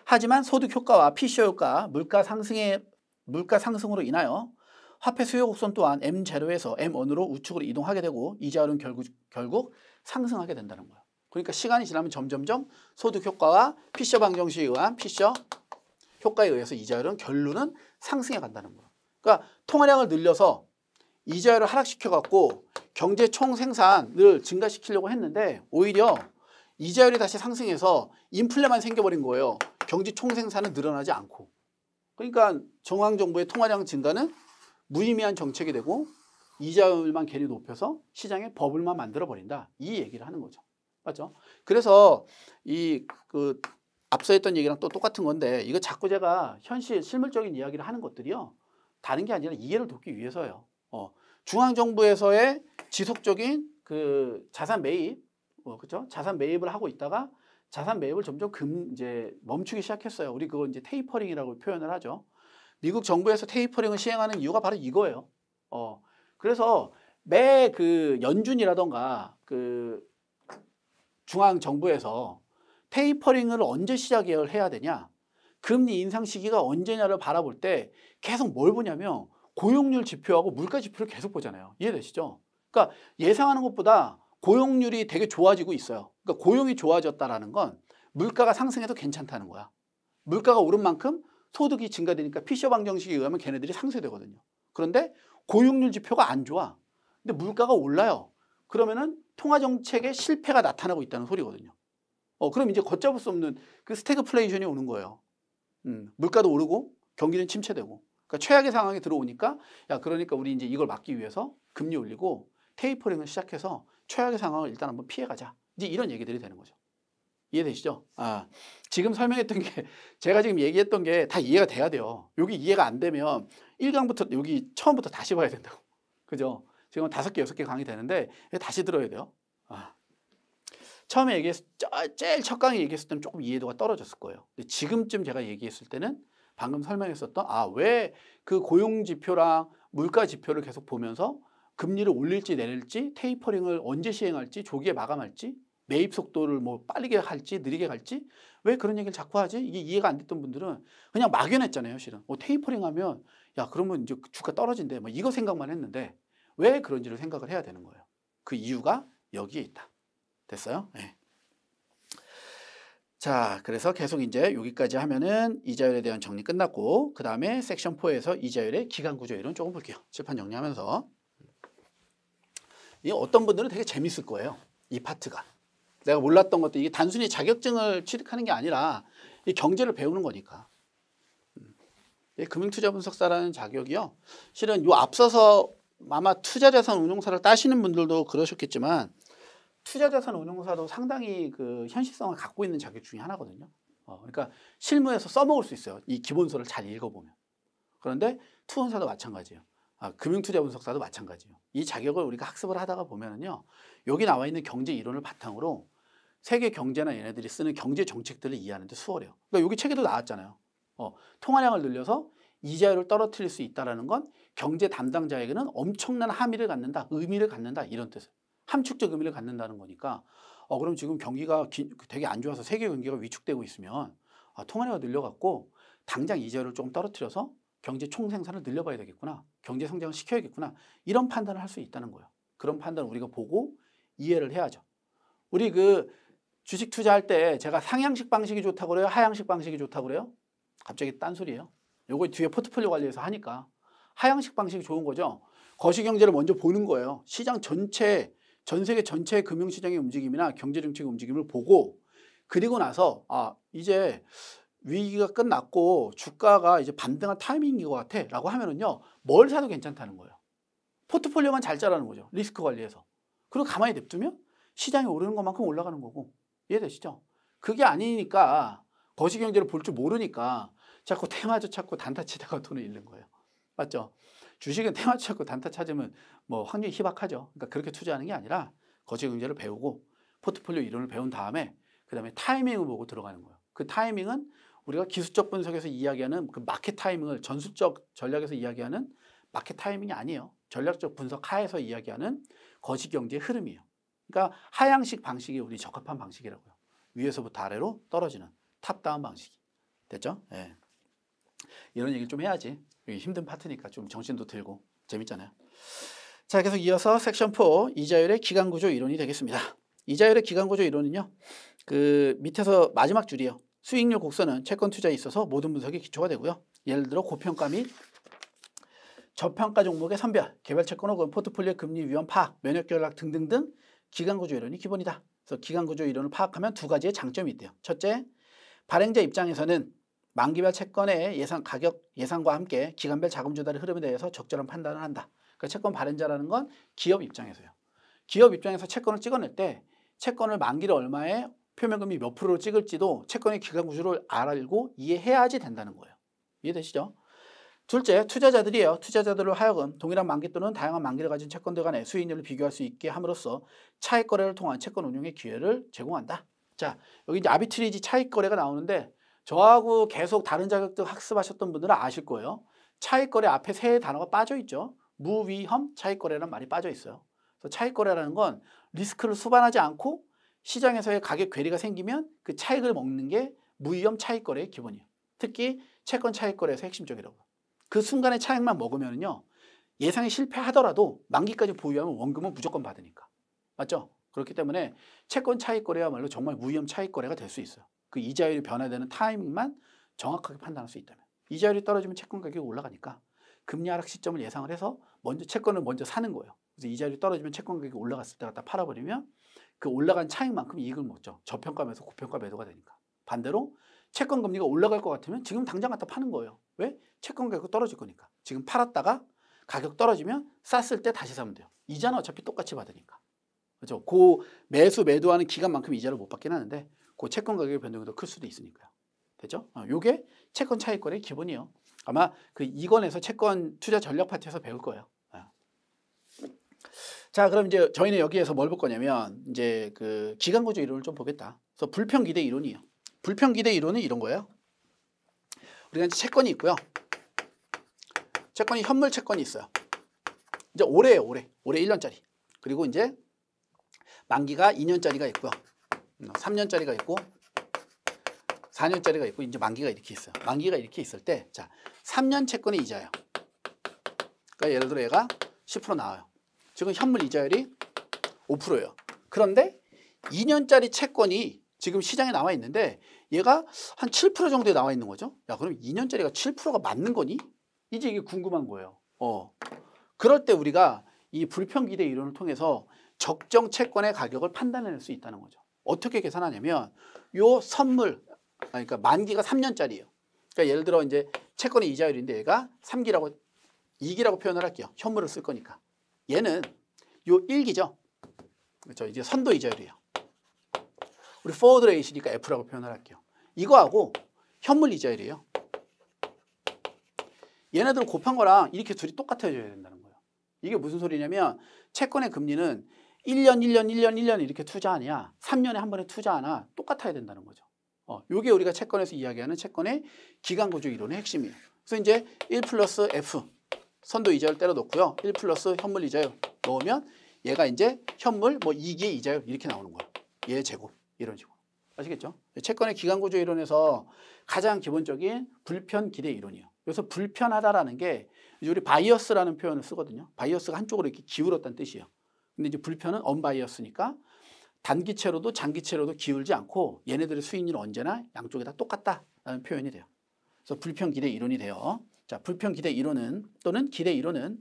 하지만 소득 효과와 피셔 효과, 물가 상승의 물가 상승으로 인하여 화폐 수요 곡선 또한 M0에서 M1으로 우측으로 이동하게 되고 이자율은 결국, 결국 상승하게 된다는 거예요. 그러니까 시간이 지나면 점점점 소득 효과와 피셔 방정식에 의한 피셔 효과에 의해서 이자율은 결론은 상승해 간다는 거예요. 그러니까 통화량을 늘려서 이자율을 하락시켜 갖고 경제 총생산을 증가시키려고 했는데 오히려 이자율이 다시 상승해서 인플레만 생겨버린 거예요. 경제 총생산은 늘어나지 않고. 그러니까 정황정부의 통화량 증가는 무의미한 정책이 되고 이자율만 괜히 높여서 시장에 버블만 만들어버린다. 이 얘기를 하는 거죠. 맞죠? 그래서 이 그 앞서 했던 얘기랑 또 똑같은 건데 이거 자꾸 제가 현실 실물적인 이야기를 하는 것들이요. 다른 게 아니라 이해를 돕기 위해서요. 어, 중앙정부에서의 지속적인 그 자산 매입 뭐 어, 그죠? 자산 매입을 하고 있다가 자산 매입을 점점 금 이제 멈추기 시작했어요. 우리 그거 이제 테이퍼링이라고 표현을 하죠. 미국 정부에서 테이퍼링을 시행하는 이유가 바로 이거예요. 어. 그래서 매 그 연준이라던가 그 중앙 정부에서 테이퍼링을 언제 시작을 해야 되냐? 금리 인상 시기가 언제냐를 바라볼 때 계속 뭘 보냐면 고용률 지표하고 물가 지표를 계속 보잖아요. 이해되시죠? 그러니까 예상하는 것보다 고용률이 되게 좋아지고 있어요. 그러니까 고용이 좋아졌다라는 건 물가가 상승해도 괜찮다는 거야. 물가가 오른 만큼 소득이 증가되니까 피셔 방정식에 의하면 걔네들이 상쇄되거든요. 그런데 고용률 지표가 안 좋아. 근데 물가가 올라요. 그러면은 통화 정책의 실패가 나타나고 있다는 소리거든요. 어, 그럼 이제 걷잡을 수 없는 그 스태그플레이션이 오는 거예요. 음, 물가도 오르고 경기는 침체되고. 그러니까 최악의 상황에 들어오니까 야, 그러니까 우리 이제 이걸 막기 위해서 금리 올리고 테이퍼링을 시작해서 최악의 상황을 일단 한번 피해가자. 이제 이런 얘기들이 되는 거죠. 이해되시죠? 아, 지금 설명했던 게 제가 지금 얘기했던 게 다 이해가 돼야 돼요. 여기 이해가 안 되면 1강부터 여기 처음부터 다시 봐야 된다고. 그죠? 지금 다섯 개, 6개 강의 되는데 다시 들어야 돼요. 아. 처음에 얘기했, 제일 첫 강의 얘기했을 때는 조금 이해도가 떨어졌을 거예요. 근데 지금쯤 제가 얘기했을 때는 방금 설명했었던 아, 왜 그 고용 지표랑 물가 지표를 계속 보면서 금리를 올릴지 내릴지 테이퍼링을 언제 시행할지 조기에 마감할지 매입 속도를 뭐 빠르게 할지 느리게 갈지 왜 그런 얘기를 자꾸 하지 이게 이해가 안 됐던 분들은 그냥 막연했잖아요 실은 뭐 테이퍼링하면 야 그러면 이제 주가 떨어진대 뭐 이거 생각만 했는데 왜 그런지를 생각을 해야 되는 거예요 그 이유가 여기에 있다 됐어요 네. 자 그래서 계속 이제 여기까지 하면은 이자율에 대한 정리 끝났고 그 다음에 섹션 4에서 이자율의 기간구조 이론 조금 볼게요 칠판 정리하면서 이게 어떤 분들은 되게 재밌을 거예요. 이 파트가. 내가 몰랐던 것도 이게 단순히 자격증을 취득하는 게 아니라 이 경제를 배우는 거니까. 음. 금융투자분석사라는 자격이요. 실은 요 앞서서 아마 투자자산 운용사를 따시는 분들도 그러셨겠지만 투자자산 운용사도 상당히 그 현실성을 갖고 있는 자격 중에 하나거든요. 어, 그러니까 실무에서 써먹을 수 있어요. 이 기본서를 잘 읽어보면. 그런데 투혼사도 마찬가지예요. 아, 금융투자분석사도 마찬가지예요. 이 자격을 우리가 학습을 하다가 보면은요. 여기 나와 있는 경제 이론을 바탕으로 세계 경제나 얘네들이 쓰는 경제 정책들을 이해하는데 수월해요. 그러니까 여기 책에도 나왔잖아요. 어, 통화량을 늘려서 이자율을 떨어뜨릴 수 있다는 건 경제 담당자에게는 엄청난 함의를 갖는다, 의미를 갖는다 이런 뜻을 함축적 의미를 갖는다는 거니까 어, 그럼 지금 경기가 기, 되게 안 좋아서 세계 경기가 위축되고 있으면 아, 통화량을 늘려갖고 당장 이자율을 조금 떨어뜨려서 경제 총생산을 늘려봐야 되겠구나. 경제 성장을 시켜야겠구나. 이런 판단을 할 수 있다는 거예요. 그런 판단을 우리가 보고 이해를 해야죠. 우리 그 주식 투자할 때 제가 상향식 방식이 좋다고 그래요? 하향식 방식이 좋다고 그래요? 갑자기 딴소리예요. 요거 뒤에 포트폴리오 관리해서 하니까 하향식 방식이 좋은 거죠. 거시경제를 먼저 보는 거예요. 시장 전체, 전 세계 전체 금융시장의 움직임이나 경제정책의 움직임을 보고 그리고 나서 아 이제 위기가 끝났고 주가가 이제 반등한 타이밍인 것 같아 라고 하면은요 뭘 사도 괜찮다는 거예요 포트폴리오만 잘 짜라는 거죠 리스크 관리에서 그리고 가만히 냅두면 시장이 오르는 것만큼 올라가는 거고 이해되시죠? 그게 아니니까 거시경제를 볼 줄 모르니까 자꾸 테마주 찾고 단타 치다가 돈을 잃는 거예요 맞죠? 주식은 테마주 찾고 단타 찾으면 뭐 확률이 희박하죠 그러니까 그렇게 투자하는 게 아니라 거시경제를 배우고 포트폴리오 이론을 배운 다음에 그 다음에 타이밍을 보고 들어가는 거예요 그 타이밍은 우리가 기술적 분석에서 이야기하는 그 마켓 타이밍을 전술적 전략에서 이야기하는 마켓 타이밍이 아니에요. 전략적 분석 하에서 이야기하는 거시 경제의 흐름이에요. 그러니까 하향식 방식이 우리 적합한 방식이라고요. 위에서부터 아래로 떨어지는 탑다운 방식이. 됐죠? 예. 이런 얘기를 좀 해야지. 여기 힘든 파트니까 좀 정신도 들고 재밌잖아요. 자, 계속 이어서 섹션 4 이자율의 기간구조 이론이 되겠습니다. 이자율의 기간구조 이론은요. 그 밑에서 마지막 줄이요. 에 수익률 곡선은 채권 투자에 있어서 모든 분석의 기초가 되고요. 예를 들어 고평가 및 저평가 종목의 선별, 개별 채권 혹은 포트폴리오 금리 위험 파악, 면역 결락 등등등 기간구조 이론이 기본이다. 그래서 기간구조 이론을 파악하면 두 가지의 장점이 있대요. 첫째, 발행자 입장에서는 만기별 채권의 예상 가격 예상과 함께 기간별 자금 조달의 흐름에 대해서 적절한 판단을 한다. 그러니까 채권 발행자라는 건 기업 입장에서요. 기업 입장에서 채권을 찍어낼 때 채권을 만기를 얼마에 표면금리 몇 프로로 찍을지도 채권의 기간 구조를 알고 이해해야지 된다는 거예요. 이해되시죠? 둘째, 투자자들이에요. 투자자들을 하여금 동일한 만기 또는 다양한 만기를 가진 채권들 간의 수익률을 비교할 수 있게 함으로써 차익 거래를 통한 채권 운용의 기회를 제공한다. 자, 여기 이제 아비트리지 차익 거래가 나오는데 저하고 계속 다른 자격증 학습하셨던 분들은 아실 거예요. 차익 거래 앞에 세 단어가 빠져 있죠. 무위험 차익 거래라는 말이 빠져 있어요. 그래서 차익 거래라는 건 리스크를 수반하지 않고 시장에서의 가격 괴리가 생기면 그 차익을 먹는 게 무위험 차익 거래의 기본이에요. 특히 채권 차익 거래에서 핵심적이라고. 그 순간의 차익만 먹으면요. 예상에 실패하더라도 만기까지 보유하면 원금은 무조건 받으니까. 맞죠? 그렇기 때문에 채권 차익 거래야말로 정말 무위험 차익 거래가 될 수 있어요. 그 이자율이 변화되는 타이밍만 정확하게 판단할 수 있다면. 이자율이 떨어지면 채권 가격이 올라가니까 금리 하락 시점을 예상을 해서 먼저 채권을 먼저 사는 거예요. 그래서 이자율이 떨어지면 채권 가격이 올라갔을 때 갖다 팔아버리면 그 올라간 차익만큼 이익을 먹죠. 저평가 매수, 고평가 매도가 되니까. 반대로 채권 금리가 올라갈 것 같으면 지금 당장 갖다 파는 거예요. 왜? 채권 가격 떨어질 거니까. 지금 팔았다가 가격 떨어지면 쌌을 때 다시 사면 돼요. 이자는 어차피 똑같이 받으니까. 그렇죠? 그 매수 매도하는 기간만큼 이자를 못 받긴 하는데 그 채권 가격의 변동이 더 클 수도 있으니까요. 되죠 어, 요게 채권 차익권의 기본이에요. 아마 그이건에서 채권 투자 전략 파트에서 배울 거예요. 자, 그럼 이제 저희는 여기에서 뭘 볼 거냐면 이제 그 기간 구조 이론을 좀 보겠다. 그래서 불평 기대 이론이에요. 불평 기대 이론은 이런 거예요. 우리가 이제 채권이 있고요. 채권이 현물 채권이 있어요. 이제 올해에 올해. 올해 1년짜리. 그리고 이제 만기가 2년짜리가 있고요. 3년짜리가 음, 있고 4년짜리가 있고 이제 만기가 이렇게 있어요. 만기가 이렇게 있을 때 자, 3년 채권의 이자예요. 그러니까 예를 들어 얘가 10% 나와요. 지금 현물 이자율이 5%예요. 그런데 2년짜리 채권이 지금 시장에 나와 있는데 얘가 한 7% 정도에 나와 있는 거죠. 야 그럼 2년짜리가 7%가 맞는 거니? 이제 이게 궁금한 거예요. 어. 그럴 때 우리가 이 불평기대 이론을 통해서 적정 채권의 가격을 판단할수 있다는 거죠. 어떻게 계산하냐면 요 선물 아, 그러니까 만기가 3년짜리예요. 그러니까 예를 들어 이제 채권의 이자율인데 얘가 3기라고 2기라고 표현을 할게요. 현물을 쓸 거니까. 얘는 요 1기죠. 그렇죠. 이제 선도 이자율이에요. 우리 포워드 레이니까 F라고 표현을 할게요. 이거하고 현물 이자율이에요. 얘네들은 곱한 거랑 이렇게 둘이 똑같아져야 된다는 거예요. 이게 무슨 소리냐면 채권의 금리는 1년, 1년, 1년, 1년 이렇게 투자하냐 3년에 한 번에 투자하나 똑같아야 된다는 거죠. 어, 요게 우리가 채권에서 이야기하는 채권의 기간 구조 이론의 핵심이에요. 그래서 이제 1 플러스 F 선도 이자율 때려 놓고요. 1 플러스 현물 이자율 넣으면 얘가 이제 현물 뭐2기 이자율 이렇게 나오는 거예요. 얘 제곱 이런 식으로. 아시겠죠? 채권의 기간구조 이론에서 가장 기본적인 불편 기대 이론이에요. 그래서 불편하다라는 게 이제 우리 바이어스라는 표현을 쓰거든요. 바이어스가 한쪽으로 이렇게 기울었다는 뜻이에요. 근데 이제 불편은 언바이어스니까 단기체로도장기체로도 기울지 않고 얘네들의 수익률은 언제나 양쪽에 다 똑같다라는 표현이 돼요. 그래서 불편 기대 이론이 돼요. 자, 불평 기대 이론은 또는 기대 이론은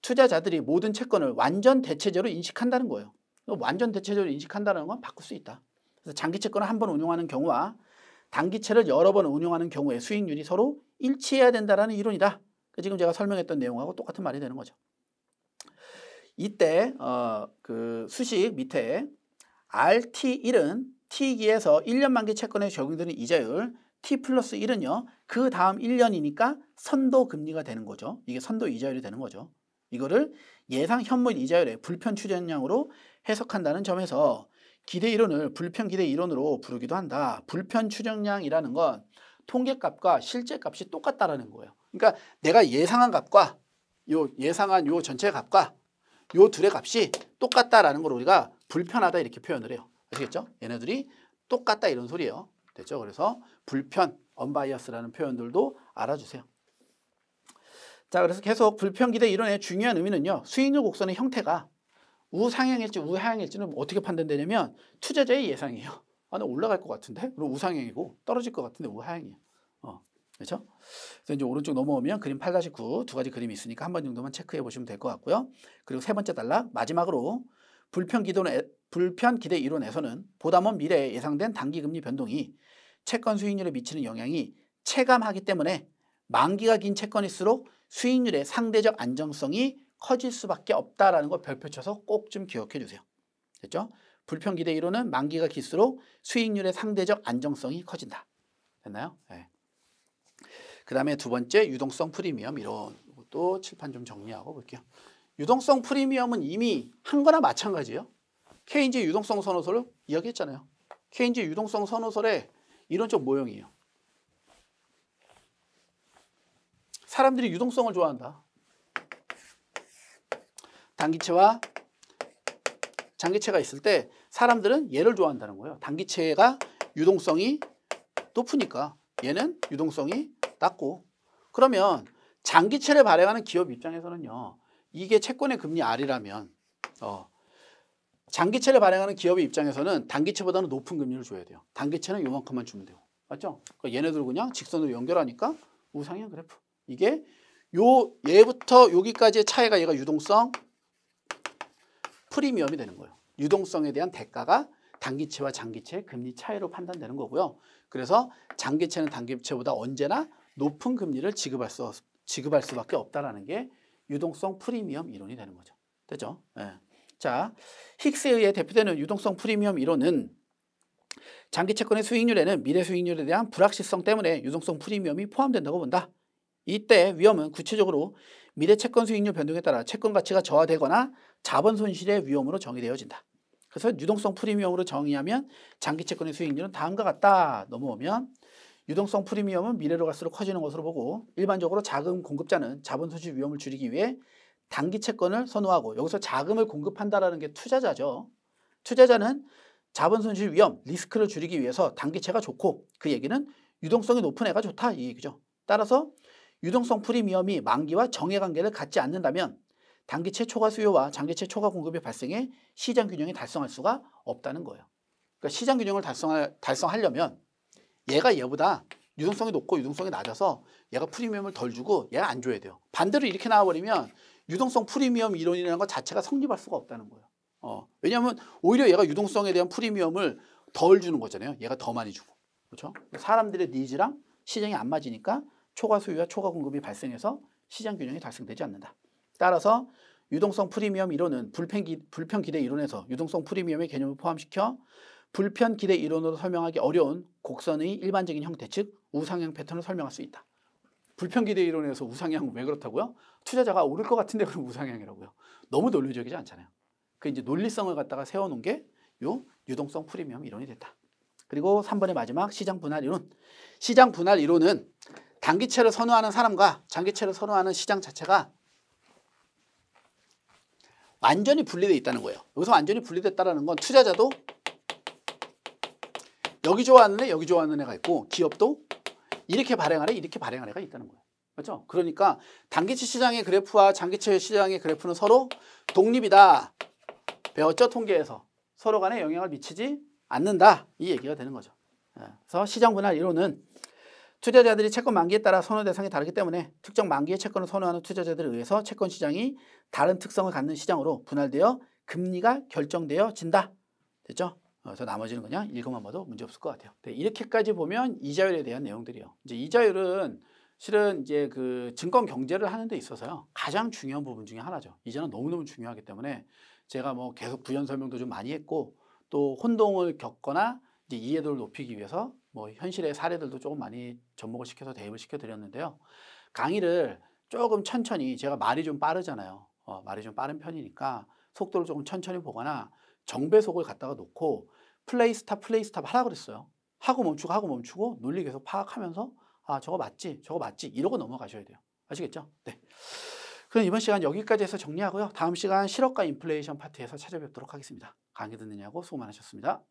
투자자들이 모든 채권을 완전 대체제로 인식한다는 거예요. 완전 대체제로 인식한다는 건 바꿀 수 있다. 그래서 장기 채권을 한 번 운용하는 경우와 단기채를 여러 번 운용하는 경우에 수익률이 서로 일치해야 된다는 이론이다. 그러니까 지금 제가 설명했던 내용하고 똑같은 말이 되는 거죠. 이때 어, 그 수식 밑에 RT1은 T기에서 1년 만기 채권에 적용되는 이자율 t 플러스 1은요. 그 다음 1년이니까 선도 금리가 되는 거죠. 이게 선도 이자율이 되는 거죠. 이거를 예상 현물 이자율의 불편 추정량으로 해석한다는 점에서 기대 이론을 불편 기대 이론으로 부르기도 한다. 불편 추정량이라는 건 통계값과 실제 값이 똑같다라는 거예요. 그러니까 내가 예상한 값과 요 예상한 요 전체 값과 요 둘의 값이 똑같다라는 걸 우리가 불편하다 이렇게 표현을 해요. 아시겠죠? 얘네들이 똑같다 이런 소리예요. 됐죠? 그래서 불편, 언바이어스라는 표현들도 알아주세요. 자 그래서 계속 불평기대 이론의 중요한 의미는요. 수익률 곡선의 형태가 우상향일지 우하향일지는 어떻게 판단되냐면 투자자의 예상이에요. 아, 나 올라갈 것 같은데? 그럼 우상향이고 떨어질 것 같은데 우하향이에요. 어, 그렇죠? 그래서 이제 오른쪽 넘어오면 그림 8-9 두 가지 그림이 있으니까 한 번 정도만 체크해 보시면 될 것 같고요. 그리고 세 번째 단락 마지막으로 불평 기도 불편 기대 이론에서는 보다 먼 미래에 예상된 단기 금리 변동이 채권 수익률에 미치는 영향이 체감하기 때문에 만기가 긴 채권일수록 수익률의 상대적 안정성이 커질 수밖에 없다라는 걸 별표 쳐서 꼭 좀 기억해 주세요. 됐죠? 불평기대 이론은 만기가 길수록 수익률의 상대적 안정성이 커진다. 됐나요? 네. 예. 그 다음에 두 번째 유동성 프리미엄 이런 것도 칠판 좀 정리하고 볼게요. 유동성 프리미엄은 이미 한 거나 마찬가지예요. 케인즈 유동성 선호설를 이야기했잖아요. 케인즈 유동성 선호설에 이런쪽 모형이에요. 사람들이 유동성을 좋아한다. 단기체와 장기체가 있을 때 사람들은 얘를 좋아한다는 거예요. 단기체가 유동성이 높으니까 얘는 유동성이 낮고 그러면 장기채를 발행하는 기업 입장에서는요. 이게 채권의 금리 R이라면 어, 장기채를 발행하는 기업의 입장에서는 단기채보다는 높은 금리를 줘야 돼요. 단기채는 요만큼만 주면 돼요. 맞죠? 그러니까 얘네들 그냥 직선으로 연결하니까 우상향 그래프. 이게 요 얘부터 여기까지의 차이가 얘가 유동성 프리미엄이 되는 거예요. 유동성에 대한 대가가 단기채와 장기채 금리 차이로 판단되는 거고요. 그래서 장기채는 단기채보다 언제나 높은 금리를 지급할, 수, 지급할 수밖에 없다는 게 유동성 프리미엄 이론이 되는 거죠. 되죠? 네. 예. 자, 힉스에 의해 대표되는 유동성 프리미엄 이론은 장기 채권의 수익률에는 미래 수익률에 대한 불확실성 때문에 유동성 프리미엄이 포함된다고 본다. 이때 위험은 구체적으로 미래 채권 수익률 변동에 따라 채권 가치가 저하되거나 자본 손실의 위험으로 정의되어진다. 그래서 유동성 프리미엄으로 정의하면 장기 채권의 수익률은 다음과 같다. 넘어오면 유동성 프리미엄은 미래로 갈수록 커지는 것으로 보고 일반적으로 자금 공급자는 자본 손실 위험을 줄이기 위해 단기 채권을 선호하고 여기서 자금을 공급한다라는 게 투자자죠. 투자자는 자본 손실 위험, 리스크를 줄이기 위해서 단기채가 좋고 그 얘기는 유동성이 높은 애가 좋다 이 얘기죠. 따라서 유동성 프리미엄이 만기와 정해 관계를 갖지 않는다면 단기채 초과 수요와 장기채 초과 공급이 발생해 시장 균형이 달성할 수가 없다는 거예요. 그러니까 시장 균형을 달성할, 달성하려면 얘가 얘보다 유동성이 높고 유동성이 낮아서 얘가 프리미엄을 덜 주고 얘가 안 줘야 돼요. 반대로 이렇게 나와버리면 유동성 프리미엄 이론이라는 것 자체가 성립할 수가 없다는 거예요. 어. 왜냐하면 오히려 얘가 유동성에 대한 프리미엄을 덜 주는 거잖아요. 얘가 더 많이 주고. 그렇죠? 사람들의 니즈랑 시장이 안 맞으니까 초과 수요와 초과 공급이 발생해서 시장 균형이 달성되지 않는다. 따라서 유동성 프리미엄 이론은 불평, 기, 불평 기대 이론에서 유동성 프리미엄의 개념을 포함시켜 불편 기대 이론으로 설명하기 어려운 곡선의 일반적인 형태 즉 우상향 패턴을 설명할 수 있다. 불평기대 이론에서 우상향 은왜 그렇다고요? 투자자가 오를 것 같은데 그럼 우상향이라고요. 너무 논리적이지 않잖아요. 그 이제 논리성을 갖다가 세워놓은 게 요 유동성 프리미엄 이론이 됐다. 그리고 3번의 마지막 시장 분할 이론. 시장 분할 이론은 단기채를 선호하는 사람과 장기채를 선호하는 시장 자체가 완전히 분리되어 있다는 거예요. 여기서 완전히 분리됐다는 건 투자자도 여기 좋아하는 애, 여기 좋아하는 애가 있고 기업도 이렇게 발행하래 이렇게 발행하래가 있다는 거예요. 그렇죠? 그러니까 단기치 시장의 그래프와 장기치 시장의 그래프는 서로 독립이다. 배웠죠? 통계에서. 서로 간에 영향을 미치지 않는다. 이 얘기가 되는 거죠. 예. 그래서 시장 분할 이론은 투자자들이 채권 만기에 따라 선호 대상이 다르기 때문에 특정 만기의 채권을 선호하는 투자자들에 의해서 채권 시장이 다른 특성을 갖는 시장으로 분할되어 금리가 결정되어진다. 됐죠? 그래서 어, 나머지는 그냥 읽어만 봐도 문제 없을 것 같아요. 네, 이렇게까지 보면 이자율에 대한 내용들이요. 이제 이자율은 실은 이제 그 증권 경제를 하는 데 있어서요. 가장 중요한 부분 중에 하나죠. 이자는 너무너무 중요하기 때문에 제가 뭐 계속 부연 설명도 좀 많이 했고 또 혼동을 겪거나 이제 이해도를 높이기 위해서 뭐 현실의 사례들도 조금 많이 접목을 시켜서 대입을 시켜드렸는데요. 강의를 조금 천천히 제가 말이 좀 빠르잖아요. 어, 말이 좀 빠른 편이니까 속도를 조금 천천히 보거나 정배속을 갖다가 놓고 플레이 스탑 플레이 스탑 하라 그랬어요. 하고 멈추고 하고 멈추고 논리 계속 파악하면서 아 저거 맞지 저거 맞지 이러고 넘어가셔야 돼요. 아시겠죠? 네. 그럼 이번 시간 여기까지 해서 정리하고요. 다음 시간 실업과 인플레이션 파트에서 찾아뵙도록 하겠습니다. 강의 듣느냐고 수고 많으셨습니다.